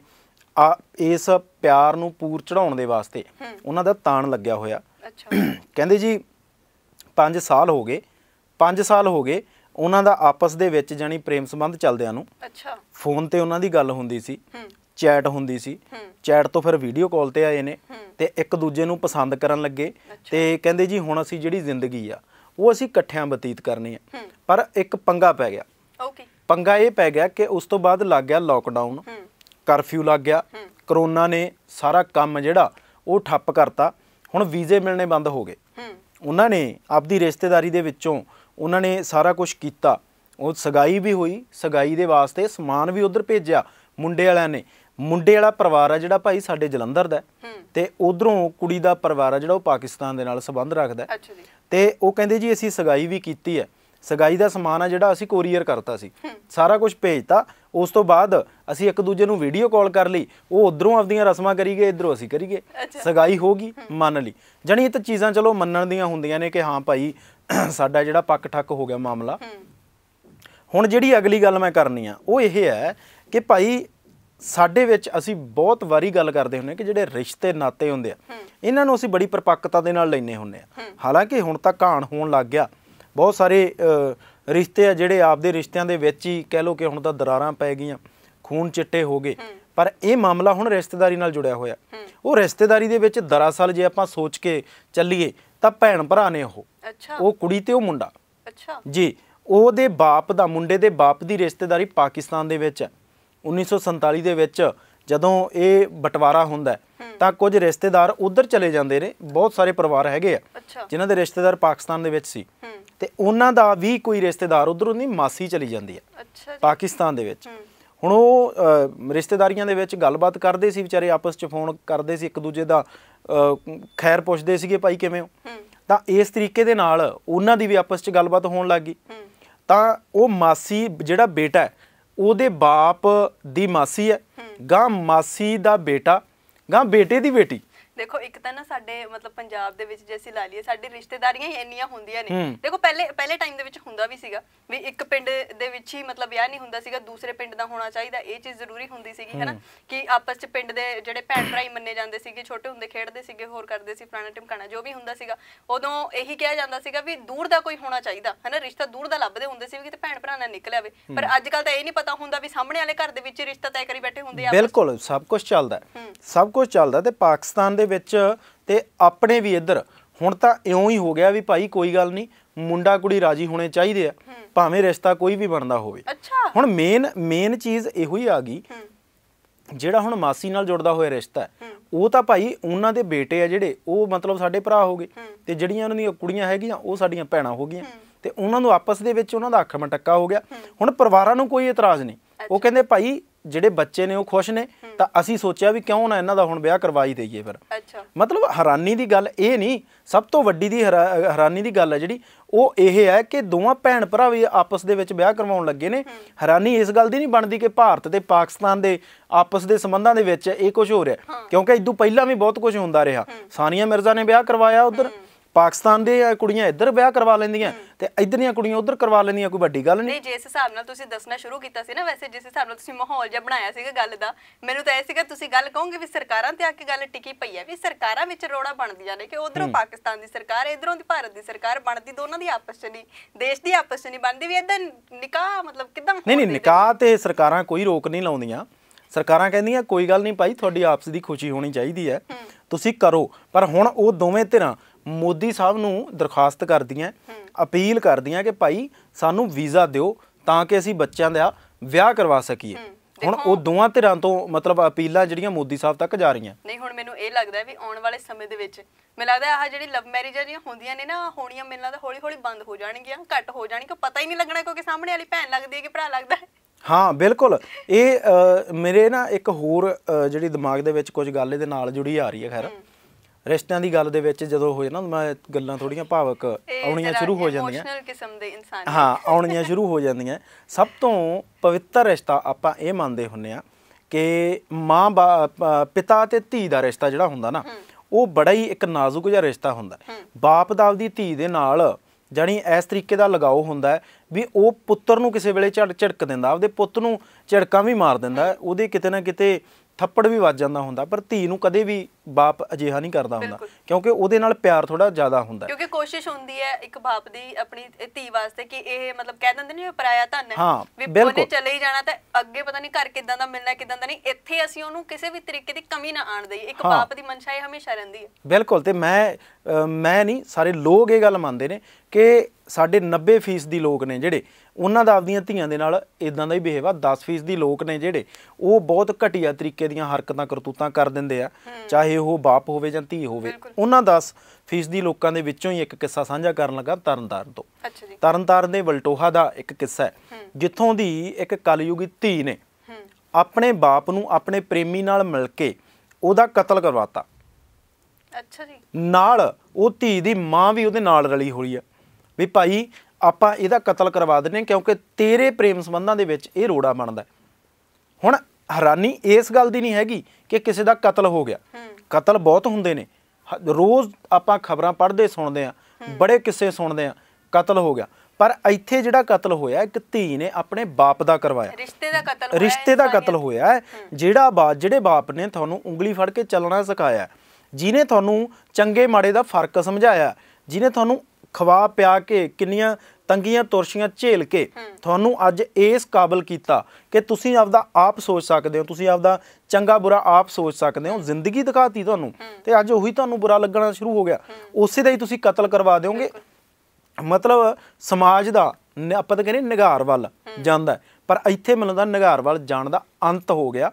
[SPEAKER 2] ਆ ਇਸ ਪਿਆਰ ਨੂੰ ਪੂਰ ਚੜਾਉਣ ਦੇ ਵਾਸਤੇ ਉਹਨਾਂ ਦਾ ਤਾਣ ਲੱਗਿਆ ਹੋਇਆ ਅੱਛਾ ਕਹਿੰਦੇ ਜੀ 5 ਸਾਲ ਹੋ ਗਏ 5 ਸਾਲ ਹੋ ਗਏ ਉਹਨਾਂ ਦਾ ਆਪਸ ਦੇ ਵਿੱਚ ਜਾਨੀ ਪ੍ਰੇਮ ਸੰਬੰਧ ਚੱਲਦਿਆਂ ਨੂੰ ਅੱਛਾ ਫੋਨ ਤੇ ਉਹਨਾਂ ਦੀ ਗੱਲ ਹੁੰਦੀ ਸੀ ਚੈਟ ਹੁੰਦੀ ਸੀ ਚੈਟ ਤੋਂ ਫਿਰ ਵੀਡੀਓ ਕਾਲ ਤੇ ਆਏ ਨੇ ਤੇ ਇੱਕ ਦੂਜੇ ਨੂੰ ਪਸੰਦ ਕਰਨ ਲੱਗੇ ਤੇ ਕਹਿੰਦੇ ਜੀ ਹੁਣ ਅਸੀਂ ਜਿਹੜੀ ਜ਼ਿੰਦਗੀ ਆ ਉਹ ਅਸੀਂ ਇਕੱਠਿਆਂ ਬਤੀਤ ਕਰਨੀ ਆ ਪਰ ਇੱਕ ਪੰਗਾ ਪੈ ਗਿਆ ਓਕੇ ਪੰਗਾ ਇਹ ਪੈ ਗਿਆ ਕਿ ਉਸ ਤੋਂ ਬਾਅਦ ਲੱਗ ਗਿਆ ਲਾਕਡਾਊਨ ਕਰਫਿਊ ਲੱਗ ਗਿਆ ਕਰੋਨਾ ਨੇ ਸਾਰਾ ਕੰਮ ਜਿਹੜਾ ਉਹ ਠੱਪ ਕਰਤਾ ਹੁਣ ਵੀਜ਼ੇ ਮਿਲਣੇ ਬੰਦ ਹੋ ਗਏ ਉਹਨਾਂ ਨੇ ਆਪਦੀ ਰਿਸ਼ਤੇਦਾਰੀ ਦੇ ਵਿੱਚੋਂ ਉਹਨਾਂ ਨੇ ਸਾਰਾ ਕੁਝ ਕੀਤਾ ਉਹ ਸਗਾਈ ਵੀ ਹੋਈ ਸਗਾਈ ਦੇ ਵਾਸਤੇ ਸਮਾਨ ਵੀ ਉਧਰ ਭੇਜਿਆ ਮੁੰਡੇ ਵਾਲਿਆਂ ਨੇ ਮੁੰਡੇ ਵਾਲਾ ਪਰਿਵਾਰ ਆ ਜਿਹੜਾ ਭਾਈ ਸਾਡੇ ਜਲੰਧਰ ਦਾ ਤੇ ਉਧਰੋਂ ਕੁੜੀ ਦਾ ਪਰਿਵਾਰ ਆ ਜਿਹੜਾ ਉਹ ਪਾਕਿਸਤਾਨ ਦੇ ਨਾਲ ਸੰਬੰਧ ਰੱਖਦਾ ਤੇ ਉਹ ਕਹਿੰਦੇ ਜੀ ਅਸੀਂ ਸਗਾਈ ਵੀ ਕੀਤੀ ਹੈ ਸਗਾਈ ਦਾ ਸਮਾਨ ਆ ਜਿਹੜਾ ਅਸੀਂ ਕੋਰੀਅਰ ਕਰਤਾ ਸੀ ਸਾਰਾ ਕੁਝ ਭੇਜਤਾ ਉਸ ਤੋਂ ਬਾਅਦ ਅਸੀਂ ਇੱਕ ਦੂਜੇ ਨੂੰ ਵੀਡੀਓ ਕਾਲ ਕਰ ਲਈ ਉਹ ਉਧਰੋਂ ਆਪਦੀਆਂ ਰਸਮਾਂ ਕਰੀ ਗਏ ਇਧਰੋਂ ਅਸੀਂ ਕਰੀ ਗਏ ਸਗਾਈ ਹੋ ਗਈ ਮੰਨ ਲਈ ਜਣੀ ਇਹ ਤਾਂ ਚੀਜ਼ਾਂ ਚਲੋ ਮੰਨਣ ਦੀਆਂ ਹੁੰਦੀਆਂ ਨੇ ਕਿ ਹਾਂ ਭਾਈ ਸਾਡਾ ਜਿਹੜਾ ਪੱਕ ਠੱਕ ਹੋ ਗਿਆ ਮਾਮਲਾ ਹੁਣ ਜਿਹੜੀ ਅਗਲੀ ਗੱਲ ਮੈਂ ਕਰਨੀ ਆ ਉਹ ਇਹ ਹੈ ਕਿ ਭਾਈ ਸਾਡੇ ਵਿੱਚ ਅਸੀਂ ਬਹੁਤ ਵਾਰੀ ਗੱਲ ਕਰਦੇ ਹੁੰਨੇ ਕਿ ਜਿਹੜੇ ਰਿਸ਼ਤੇ ਨਾਤੇ ਹੁੰਦੇ ਆ ਇਹਨਾਂ ਨੂੰ ਅਸੀਂ ਬੜੀ ਪਰਪੱਕਤਾ ਦੇ ਨਾਲ ਲੈਨੇ ਹੁੰਨੇ ਆ ਹਾਲਾਂਕਿ ਹੁਣ ਤਾਂ ਘਾਣ ਹੋਣ ਲੱਗ ਗਿਆ ਬਹੁਤ ਸਾਰੇ ਰਿਸ਼ਤੇ ਆ ਜਿਹੜੇ ਆਪਦੇ ਰਿਸ਼ਤਿਆਂ ਦੇ ਵਿੱਚ ਹੀ ਕਹਿ ਲੋ ਕਿ ਹੁਣ ਤਾਂ ਦਰਾਰਾਂ ਪੈ ਗਈਆਂ ਖੂਨ ਚਿੱਟੇ ਹੋ ਗਏ ਪਰ ਇਹ ਮਾਮਲਾ ਹੁਣ ਰਿਸ਼ਤੇਦਾਰੀ ਨਾਲ ਜੁੜਿਆ ਹੋਇਆ ਉਹ ਰਿਸ਼ਤੇਦਾਰੀ ਦੇ ਵਿੱਚ ਦਰਅਸਲ ਜੇ ਆਪਾਂ ਸੋਚ ਕੇ ਚੱਲੀਏ ਤਾਂ ਭੈਣ ਭਰਾ ਨੇ ਉਹ ਅੱਛਾ ਉਹ ਕੁੜੀ ਤੇ ਉਹ ਮੁੰਡਾ ਅੱਛਾ ਜੀ ਉਹਦੇ ਬਾਪ ਦਾ ਮੁੰਡੇ ਦੇ ਬਾਪ ਦੀ ਰਿਸ਼ਤੇਦਾਰੀ ਪਾਕਿਸਤਾਨ ਦੇ ਵਿੱਚ ਹੈ 1947 ਦੇ ਵਿੱਚ ਜਦੋਂ ਇਹ ਬਟਵਾਰਾ ਹੁੰਦਾ ਤਾਂ ਕੁਝ ਰਿਸ਼ਤੇਦਾਰ ਉਧਰ ਚਲੇ ਜਾਂਦੇ ਨੇ ਬਹੁਤ ਸਾਰੇ ਪਰਿਵਾਰ ਹੈਗੇ ਆ ਜਿਨ੍ਹਾਂ ਦੇ ਰਿਸ਼ਤੇਦਾਰ ਪਾਕਿਸਤਾਨ ਦੇ ਵਿੱਚ ਸੀ ਤੇ ਉਹਨਾਂ ਦਾ ਵੀ ਕੋਈ ਰਿਸ਼ਤੇਦਾਰ ਉਧਰੋਂ ਨਹੀਂ ਮਾਸੀ ਚਲੀ ਜਾਂਦੀ ਹੈ ਅੱਛਾ ਪਾਕਿਸਤਾਨ ਦੇ ਵਿੱਚ ਹੁਣ ਉਹ ਰਿਸ਼ਤੇਦਾਰੀਆਂ ਦੇ ਵਿੱਚ ਗੱਲਬਾਤ ਕਰਦੇ ਸੀ ਵਿਚਾਰੇ ਆਪਸ 'ਚ ਫੋਨ ਕਰਦੇ ਸੀ ਇੱਕ ਦੂਜੇ ਦਾ ਖੈਰ ਪੁੱਛਦੇ ਸੀਗੇ ਭਾਈ ਕਿਵੇਂ ਹੋ ਤਾਂ ਇਸ ਤਰੀਕੇ ਦੇ ਨਾਲ ਉਹਨਾਂ ਦੀ ਵੀ ਆਪਸ 'ਚ ਗੱਲਬਾਤ ਹੋਣ ਲੱਗ ਗਈ ਤਾਂ ਉਹ ਮਾਸੀ ਜਿਹੜਾ ਬੇਟਾ ਹੈ ਉਹਦੇ ਬਾਪ ਦੀ ਮਾਸੀ ਹੈ ਗਾਂ ਮਾਸੀ ਦਾ ਬੇਟਾ ਗਾਂ ਬੇਟੇ ਦੀ ਬੇਟੀ
[SPEAKER 1] ਦੇਖੋ ਇੱਕ ਤਾਂ ਨਾ ਸਾਡੇ ਮਤਲਬ ਪੰਜਾਬ ਦੇ ਵਿੱਚ ਜੇ ਅਸੀਂ ਲਾ ਲਈਏ ਸਾਡੇ ਰਿਸ਼ਤੇਦਾਰੀਆਂ ਹੀ ਇੰਨੀਆਂ ਹੁੰਦੀਆਂ ਨੇ ਦੇਖੋ ਪਹਿਲੇ ਪਹਿਲੇ ਟਾਈਮ ਦੇ ਵਿੱਚ ਹੁੰਦਾ ਵੀ ਸੀਗਾ ਵੀ ਇੱਕ ਪਿੰਡ ਦੇ ਵਿੱਚ ਹੀ ਮਤਲਬ ਵਿਆਹ ਨਹੀਂ ਹੁੰਦਾ ਸੀਗਾ ਦੂਸਰੇ ਪਿੰਡ ਦਾ ਹੋਣਾ ਚਾਹੀਦਾ ਇਹ ਚੀਜ਼ ਜ਼ਰੂਰੀ ਹੁੰਦੀ ਸੀਗੀ ਹੈਨਾ ਕਿ ਆਪਸ ਚ ਪਿੰਡ ਦੇ ਜਿਹੜੇ ਭੈਣ ਭਰਾ ਹੀ ਮੰਨੇ ਜਾਂਦੇ ਸੀਗੇ ਛੋਟੇ ਹੁੰਦੇ ਖੇਡਦੇ ਸੀਗੇ ਹੋਰ ਕਰਦੇ ਸੀ ਪੁਰਾਣਾ ਟਿਮਕਾਣਾ ਜੋ ਵੀ ਹੁੰਦਾ ਸੀਗਾ ਉਦੋਂ ਇਹੀ ਕਿਹਾ ਜਾਂਦਾ ਸੀਗਾ ਵੀ ਦੂਰ ਦਾ ਕੋਈ ਹੋਣਾ ਚਾਹੀਦਾ ਹੈਨਾ ਰਿਸ਼ਤਾ ਦੂਰ ਦਾ ਲੱਭਦੇ ਹੁੰਦੇ ਸੀ ਵੀ ਕਿਤੇ ਭੈਣ ਭਰਾ ਨਾਲ ਨਿਕਲ ਆਵੇ ਪਰ ਅੱਜ ਕੱਲ ਤਾਂ ਇਹ ਨਹੀਂ ਪਤਾ ਹੁੰਦਾ ਵੀ ਸਾਹਮਣੇ ਵਾਲੇ ਘਰ ਦੇ ਵਿੱਚ ਰਿਸ਼ਤਾ ਤੈਅ
[SPEAKER 2] ਕਰੀ ਬੈਠੇ ਹੁੰਦੇ ਆ ਬਿਲਕੁਲ ਸਭ ਕੁਝ ਚੱਲਦਾ ਸਭ ਕੁਝ ਚੱਲਦਾ ਤੇ ਪਾਕਿਸਤਾਨ ਦੇ ਵਿੱਚ ਤੇ ਆਪਣੇ ਵੀ ਇੱਧਰ ਹੁਣ ਤਾਂ ਇਉਂ ਹੀ ਹੋ ਗਿਆ ਵੀ ਭਾਈ ਕੋਈ ਗੱਲ ਨਹੀਂ ਮੁੰਡਾ ਕੁੜੀ ਰਾਜੀ ਹੋਣੇ ਚਾਹੀਦੇ ਆ ਭਾਵੇਂ ਰਿਸ਼ਤਾ ਕੋਈ ਵੀ ਬਣਦਾ ਹੋਵੇ ਅੱਛਾ ਹੁਣ ਮੇਨ ਮੇਨ ਚੀਜ਼ ਇਹੋ ਹੀ ਆ ਗਈ ਜਿਹੜਾ ਹੁਣ ਮਾਸੀ ਨਾਲ ਜੁੜਦਾ ਹੋਇਆ ਰਿਸ਼ਤਾ ਹੈ ਉਹ ਤਾਂ ਭਾਈ ਉਹਨਾਂ ਦੇ ਬੇਟੇ ਆ ਜਿਹੜੇ ਉਹ ਮਤਲਬ ਸਾਡੇ ਭਰਾ ਹੋ ਗਏ ਤੇ ਜਿਹੜੀਆਂ ਉਹਨਾਂ ਦੀਆਂ ਕੁੜੀਆਂ ਹੈਗੀਆਂ ਉਹ ਸਾਡੀਆਂ ਭੈਣਾਂ ਹੋ ਗਈਆਂ ਤੇ ਉਹਨਾਂ ਨੂੰ ਆਪਸ ਦੇ ਵਿੱਚ ਉਹਨਾਂ ਦਾ ਅੱਖ ਮਟੱਕਾ ਹੋ ਗਿਆ ਹੁਣ ਪਰਿਵਾਰਾਂ ਨੂੰ ਕੋਈ ਇਤਰਾਜ਼ ਨਹੀਂ ਉਹ ਕਹਿੰਦੇ ਭਾਈ ਜਿਹੜੇ ਬੱਚੇ ਨੇ ਉਹ ਖੁਸ਼ ਨੇ ਤਾਂ ਅਸੀਂ ਸੋਚਿਆ ਵੀ ਕਿਉਂ ਨਾ ਇਹਨਾਂ ਦਾ ਹੁਣ ਵਿਆਹ ਕਰਵਾਈ ਦਈਏ ਫਿਰ ਅੱਛਾ ਮਤਲਬ ਹੈਰਾਨੀ ਦੀ ਗੱਲ ਇਹ ਨਹੀਂ ਸਭ ਤੋਂ ਵੱਡੀ ਦੀ ਹੈਰਾਨੀ ਦੀ ਗੱਲ ਹੈ ਜਿਹੜੀ ਉਹ ਇਹ ਹੈ ਕਿ ਦੋਵਾਂ ਭੈਣ ਭਰਾ ਵੀ ਆਪਸ ਦੇ ਵਿੱਚ ਵਿਆਹ ਕਰਵਾਉਣ ਲੱਗੇ ਨੇ ਹੈਰਾਨੀ ਇਸ ਗੱਲ ਦੀ ਨਹੀਂ ਬਣਦੀ ਕਿ ਭਾਰਤ ਤੇ ਪਾਕਿਸਤਾਨ ਦੇ ਆਪਸ ਦੇ ਸਬੰਧਾਂ ਦੇ ਵਿੱਚ ਇਹ ਕੁਝ ਹੋ ਰਿਹਾ ਕਿਉਂਕਿ ਇਦੋਂ ਪਹਿਲਾਂ ਵੀ ਬਹੁਤ ਕੁਝ ਹੁੰਦਾ ਰਿਹਾ ਸਾਨੀਆ ਮਿਰਜ਼ਾ ਨੇ ਵਿਆਹ ਕਰਵਾਇਆ ਉਧਰ ਪਾਕਿਸਤਾਨ ਦੇ ਕੁੜੀਆਂ ਇੱਧਰ ਵਿਆਹ ਕਰਵਾ ਲੈਂਦੀਆਂ ਤੇ ਇੱਧਰ ਕੁੜੀਆਂ ਉੱਧਰ ਕਰਵਾ ਲੈਂਦੀਆਂ ਕੋਈ ਵੱਡੀ ਗੱਲ ਨਹੀਂ
[SPEAKER 1] ਨਹੀਂ ਜਿਸ ਹਿਸਾਬ ਨਾਲ ਤੁਸੀਂ ਦੱਸਣਾ ਸ਼ੁਰੂ ਕੀਤਾ ਸੀ ਨਾ ਵੈਸੇ ਜਿਸ ਹਿਸਾਬ ਨਾਲ ਤੁਸੀਂ ਮਾਹੌਲ ਜਿਹਾ ਬਣਾਇਆ ਸੀਗਾ ਗੱਲ ਦਾ ਮੈਨੂੰ ਤਾਂ ਐ ਸੀਗਾ ਤੁਸੀਂ ਗੱਲ ਕਹੋਗੇ ਵੀ ਸਰਕਾਰਾਂ ਤੇ ਆ ਕੇ ਗੱਲ ਟਿਕੀ ਪਈ ਹੈ ਵੀ ਸਰਕਾਰਾਂ ਵਿੱਚ ਰੋੜਾ ਬਣਦੀਆਂ ਨੇ ਕਿ ਉਧਰੋਂ ਪਾਕਿਸਤਾਨ ਦੀ ਸਰਕਾਰ ਇਧਰੋਂ ਦੀ ਭਾਰਤ ਦੀ ਸਰਕਾਰ ਬਣਦੀ ਦੋਨਾਂ ਦੀ ਆਪਸ 'ਚ ਨਹੀਂ ਦੇਸ਼ ਦੀ ਆਪਸ 'ਚ ਨਹੀਂ ਬਣਦੀ ਵੀ ਇਦਾਂ ਨਿਕਾਹ ਮਤਲਬ ਕਿਦਾਂ ਨਹੀਂ ਨਹੀਂ
[SPEAKER 2] ਨਿਕਾਹ ਤੇ ਸਰਕਾਰਾਂ ਕੋਈ ਰੋਕ ਨਹੀਂ ਲਾਉਂਦੀਆਂ ਸਰਕਾਰਾਂ ਕਹਿੰਦੀਆਂ ਕੋਈ ਗੱਲ ਨਹੀਂ ਭਾਈ ਤੁਹਾਡੀ ਆਪਸ ਦੀ ਖੁਸ਼ੀ ਹੋਣੀ ਚਾਹੀਦੀ ਹੈ ਤੁਸੀਂ ਕਰੋ ਪਰ ਹੁਣ ਉਹ ਦੋਵੇਂ ਧਿਰਾਂ ਮੋਦੀ ਸਾਹਿਬ ਨੂੰ ਦਰਖਾਸਤ ਕਰਦੀਆਂ ਅਪੀਲ ਕਰਦੀਆਂ ਕਿ ਭਾਈ ਸਾਨੂੰ ਵੀਜ਼ਾ ਦਿਓ ਤਾਂ ਕਿ ਅਸੀਂ ਬੱਚਿਆਂ ਦਾ ਵਿਆਹ ਕਰਵਾ ਸਕੀਏ ਹੁਣ ਉਹ ਦੋਵਾਂ ਧਿਰਾਂ ਤੋਂ ਮਤਲਬ ਅਪੀਲਾਂ ਜਿਹੜੀਆਂ ਮੋਦੀ ਸਾਹਿਬ ਤੱਕ ਜਾ ਰਹੀਆਂ
[SPEAKER 1] ਨਹੀਂ ਹੁਣ ਮੈਨੂੰ ਇਹ ਲੱਗਦਾ ਵੀ ਆਉਣ ਵਾਲੇ ਸਮੇਂ ਦੇ ਵਿੱਚ ਮੈਨੂੰ ਲੱਗਦਾ ਆਹ ਜਿਹੜੀ ਲਵ ਮੈਰਿਜ ਜਿਹੜੀਆਂ ਹੁੰਦੀਆਂ ਨੇ ਨਾ ਹੋਣੀਆਂ ਮੈਨੂੰ ਦਾ ਹੌਲੀ ਹੌਲੀ ਬੰਦ ਹੋ ਜਾਣਗੀਆਂ ਘੱਟ ਹੋ ਜਾਣਗੀਆਂ ਪਤਾ ਹੀ ਨਹੀਂ ਲੱਗਣਾ ਕਿਉਂਕਿ ਸਾਹਮਣੇ ਵਾਲੀ ਭੈਣ ਲੱਗਦੀ ਹੈ ਕਿ ਭਰਾ ਲੱਗਦਾ ਹੈ
[SPEAKER 2] ਹਾਂ ਬਿਲਕੁਲ ਇਹ ਮੇਰੇ ਨਾ ਇੱਕ ਹੋਰ ਜਿਹੜੀ ਦਿਮਾਗ ਦੇ ਵਿੱਚ ਕੁਝ ਗੱਲ ਇਹਦੇ ਨਾਲ ਜੁੜੀ ਆ ਰਹੀ ਹੈ ਖੈਰ ਰਿਸ਼ਤਿਆਂ ਦੀ ਗੱਲ ਦੇ ਵਿੱਚ ਜਦੋਂ ਹੋਏ ਨਾ ਮੈਂ ਗੱਲਾਂ ਥੋੜੀਆਂ ਭਾਵਕ ਆਉਣੀਆਂ ਸ਼ੁਰੂ ਹੋ ਜਾਂਦੀਆਂ ਕਿਸਮ ਦੇ ਇਨਸਾਨ ਹਾਂ ਆਉਣੀਆਂ ਸ਼ੁਰੂ ਹੋ ਜਾਂਦੀਆਂ ਸਭ ਤੋਂ ਪਵਿੱਤਰ ਰਿਸ਼ਤਾ ਆਪਾਂ ਇਹ ਮੰਨਦੇ ਹੁੰਨੇ ਆ ਕਿ ਮਾਂ ਪਿਤਾ ਤੇ ਧੀ ਦਾ ਰਿਸ਼ਤਾ ਜਿਹੜਾ ਹੁੰਦਾ ਨਾ ਉਹ ਬੜਾ ਹੀ ਇੱਕ ਨਾਜ਼ੁਕ ਜਿਹਾ ਰਿਸ਼ਤਾ ਹੁੰਦਾ ਬਾਪ ਦਾ ਆਪਦੀ ਧੀ ਦੇ ਨਾਲ ਜਾਨੀ ਇਸ ਤਰੀਕੇ ਦਾ ਲਗਾਓ ਹੁੰਦਾ ਵੀ ਉਹ ਪੁੱਤਰ ਨੂੰ ਕਿਸੇ ਵੇਲੇ ਝੜ ਝੜਕ ਦਿੰਦਾ ਆਪਦੇ ਪੁੱਤ ਨੂੰ ਝੜਕਾਂ ਵੀ ਮਾਰ ਦਿੰਦਾ ਉਹਦੇ ਕਿਤੇ ਨਾ ਕਿਤੇ ਥੱਪੜ ਵੀ ਵੱਜ ਜਾਂਦਾ ਹੁੰਦਾ ਪਰ ਧੀ ਨੂੰ ਕਦੇ ਵੀ ਬਾਪ ਅਜਿਹਾ ਨਹੀਂ ਕਰਦਾ ਹੁੰਦਾ ਕਿਉਂਕਿ ਉਹਦੇ ਨਾਲ ਪਿਆਰ ਥੋੜਾ ਜ਼ਿਆਦਾ ਹੁੰਦਾ ਕਿਉਂਕਿ
[SPEAKER 1] ਕੋਸ਼ਿਸ਼ ਹੁੰਦੀ ਹੈ ਇੱਕ ਬਾਪ ਦੀ ਆਪਣੀ ਧੀ ਵਾਸਤੇ ਕਿ ਇਹ ਮਤਲਬ ਕਹਿ ਦਿੰਦੇ ਨੇ ਪਰਾਇਆ ਧੰਨ ਹੈ ਵੀ ਉਹਨੇ ਚਲੇ ਹੀ ਜਾਣਾ ਤਾਂ ਅੱਗੇ ਪਤਾ ਨਹੀਂ ਘਰ ਕਿਦਾਂ ਦਾ ਮਿਲਣਾ ਕਿਦਾਂ ਦਾ ਨਹੀਂ ਇੱਥੇ ਅਸੀਂ ਉਹਨੂੰ ਕਿਸੇ ਵੀ ਤਰੀਕੇ ਦੀ ਕਮੀ ਨਾ ਆਣ ਦਈਏ ਇੱਕ ਬਾਪ ਦੀ ਮਨਸ਼ਾ ਇਹ ਹਮੇਸ਼ਾ ਰਹਿੰਦੀ ਹੈ
[SPEAKER 2] ਬਿਲਕੁਲ ਤੇ ਮੈਂ ਮੈਂ ਨਹੀਂ ਸਾਰੇ ਲੋਕ ਇਹ ਗੱਲ ਮੰਨਦੇ ਨੇ ਕਿ ਸਾਡੇ 90% ਦੀ ਲੋਕ ਨੇ ਜਿਹੜੇ ਉਹਨਾਂ ਦਾ ਆਪਣੀਆਂ ਧੀਆਂ ਦੇ ਨਾਲ ਇਦਾਂ ਦਾ ਹੀ ਬਿਹੇਵਾ 10% ਦੀ ਲੋਕ ਨੇ ਜਿਹੜੇ ਉਹ ਬਹੁਤ ਘਟੀਆ ਤਰੀਕੇ ਦੀਆਂ ਹਰਕਤਾਂ ਕਰਤੂਤਾਂ ਕਰ ਦਿੰਦੇ ਆ ਚਾਹੇ ਉਹ ਬਾਪ ਹੋਵੇ ਜਾਂ ਧੀ ਹੋਵੇ ਉਹਨਾਂ 10% ਦੀ ਲੋਕਾਂ ਦੇ ਵਿੱਚੋਂ ਹੀ ਇੱਕ ਕਿੱਸਾ ਸਾਂਝਾ ਕਰਨ ਲੱਗਾ ਤਰਨਤਾਰਨ ਤੋਂ ਤਰਨਤਾਰਨ ਦੇ ਵਲਟੋਹਾ ਦਾ ਇੱਕ ਕਿੱਸਾ ਹੈ ਜਿੱਥੋਂ ਦੀ ਇੱਕ ਕਲਯੁਗੀ ਧੀ ਨੇ ਆਪਣੇ ਬਾਪ ਨੂੰ ਆਪਣੇ ਪ੍ਰੇਮੀ ਨਾਲ ਮਿਲ ਕੇ ਉਹਦਾ ਕਤਲ ਕਰਵਾਤਾ ਅੱਛਾ ਜੀ ਨਾਲ ਉਹ ਧੀ ਦੀ ਮਾਂ ਵੀ ਉਹਦੇ ਨਾਲ ਰਲੀ ਹੋਈ ਆ ਵੀ ਭਾਈ ਆਪਾਂ ਇਹਦਾ ਕਤਲ ਕਰਵਾ ਦਿੰਨੇ ਕਿਉਂਕਿ ਤੇਰੇ ਪ੍ਰੇਮ ਸੰਬੰਧਾਂ ਦੇ ਵਿੱਚ ਇਹ ਰੋੜਾ ਬਣਦਾ ਹੁਣ ਹੈਰਾਨੀ ਇਸ ਗੱਲ ਦੀ ਨਹੀਂ ਹੈਗੀ ਕਿ ਕਿਸੇ ਦਾ ਕਤਲ ਹੋ ਗਿਆ ਕਤਲ ਬਹੁਤ ਹੁੰਦੇ ਨੇ ਰੋਜ਼ ਆਪਾਂ ਖਬਰਾਂ ਪੜ੍ਹਦੇ ਸੁਣਦੇ ਆ ਬੜੇ ਕਿੱਸੇ ਸੁਣਦੇ ਆ ਕਤਲ ਹੋ ਗਿਆ ਪਰ ਇੱਥੇ ਜਿਹੜਾ ਕਤਲ ਹੋਇਆ ਇੱਕ ਧੀ ਨੇ ਆਪਣੇ ਬਾਪ ਦਾ ਕਰਵਾਇਆ
[SPEAKER 1] ਰਿਸ਼ਤੇ ਦਾ ਕਤਲ ਹੋਇਆ ਰਿਸ਼ਤੇ
[SPEAKER 2] ਦਾ ਕਤਲ ਹੋਇਆ ਜਿਹੜਾ ਬਾਪ ਜਿਹੜੇ ਬਾਪ ਨੇ ਤੁਹਾਨੂੰ ਉਂਗਲੀ ਫੜ ਕੇ ਚੱਲਣਾ ਸਿਖਾਇਆ ਜਿਨੇ ਤੁਹਾਨੂੰ ਚੰਗੇ ਮਾੜੇ ਦਾ ਫਰਕ ਸਮਝਾਇਆ ਜਿਨੇ ਤੁਹਾਨੂੰ ਖਵਾ ਪਿਆ ਕੇ ਕਿੰਨੀਆਂ ਤੰਗੀਆਂ ਤੁਰਸ਼ੀਆਂ ਝੇਲ ਕੇ ਤੁਹਾਨੂੰ ਅੱਜ ਇਸ ਕਾਬਲ ਕੀਤਾ ਕਿ ਤੁਸੀਂ ਆਪਦਾ ਆਪ ਸੋਚ ਸਕਦੇ ਹੋ ਤੁਸੀਂ ਆਪਦਾ ਚੰਗਾ ਬੁਰਾ ਆਪ ਸੋਚ ਸਕਦੇ ਹੋ ਜ਼ਿੰਦਗੀ ਦਿਖਾਤੀ ਤੁਹਾਨੂੰ ਤੇ ਅੱਜ ਉਹੀ ਤੁਹਾਨੂੰ ਬੁਰਾ ਲੱਗਣਾ ਸ਼ੁਰੂ ਹੋ ਗਿਆ ਉਸੇ ਦਾ ਹੀ ਤੁਸੀਂ ਕਤਲ ਕਰਵਾ ਦਿਓਗੇ ਮਤਲਬ ਸਮਾਜ ਦਾ ਆਪਾਂ ਤਾਂ ਕਹਿੰਦੇ ਨਿਗਾਰ ਵੱਲ ਜਾਂਦਾ ਪਰ ਇੱਥੇ ਮੈਨੂੰ ਦਾ ਨਿਗਾਰ ਵੱਲ ਜਾਣ ਦਾ ਅੰਤ ਹੋ ਗਿਆ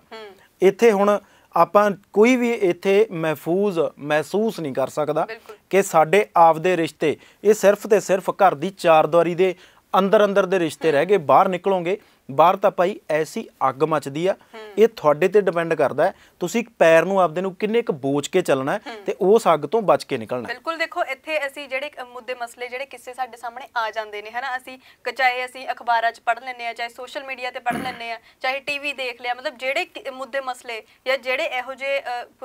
[SPEAKER 2] ਇੱਥੇ ਹੁਣ ਆਪਾਂ ਕੋਈ ਵੀ ਇੱਥੇ ਮਹਿਫੂਜ਼ ਮਹਿਸੂਸ ਨਹੀਂ ਕਰ ਸਕਦਾ ਕਿ ਸਾਡੇ ਆਪਦੇ ਰਿਸ਼ਤੇ ਇਹ ਸਿਰਫ ਤੇ ਸਿਰਫ ਘਰ ਦੀ ਚਾਰਦੁਆਰੀ ਦੇ ਅੰਦਰ ਅੰਦਰ ਦੇ ਰਿਸ਼ਤੇ ਰਹਿ ਗਏ ਬਾਹਰ ਨਿਕਲੋਗੇ ਬਾਹਰ ਤਾਂ ਭਾਈ ਐਸੀ ਅੱਗ ਮੱਚਦੀ ਆ ਇਹ ਤੁਹਾਡੇ ਤੇ ਡਿਪੈਂਡ ਕਰਦਾ ਤੁਸੀਂ ਪੈਰ ਨੂੰ ਆਪਦੇ ਨੂੰ ਕਿੰਨੇ ਕ ਬੋਚ ਕੇ ਚੱਲਣਾ ਤੇ ਉਸ ਅੱਗ ਤੋਂ ਬਚ ਕੇ ਨਿਕਲਣਾ ਬਿਲਕੁਲ
[SPEAKER 1] ਦੇਖੋ ਇੱਥੇ ਅਸੀਂ ਜਿਹੜੇ ਮੁੱਦੇ ਮਸਲੇ ਜਿਹੜੇ ਕਿਸੇ ਸਾਡੇ ਸਾਹਮਣੇ ਆ ਜਾਂਦੇ ਨੇ ਹਨਾ ਅਸੀਂ ਕਚਾਏ ਅਸੀਂ ਅਖਬਾਰਾਂ 'ਚ ਪੜ੍ਹ ਲੈਂਦੇ ਆ ਚਾਹੇ ਸੋਸ਼ਲ ਮੀਡੀਆ ਤੇ ਪੜ੍ਹ ਲੈਂਦੇ ਆ ਚਾਹੇ ਟੀਵੀ ਦੇਖ ਲਿਆ ਮਤਲਬ ਜਿਹੜੇ ਮੁੱਦੇ ਮਸਲੇ ਜਾਂ ਜਿਹੜੇ ਇਹੋ ਜਿਹੇ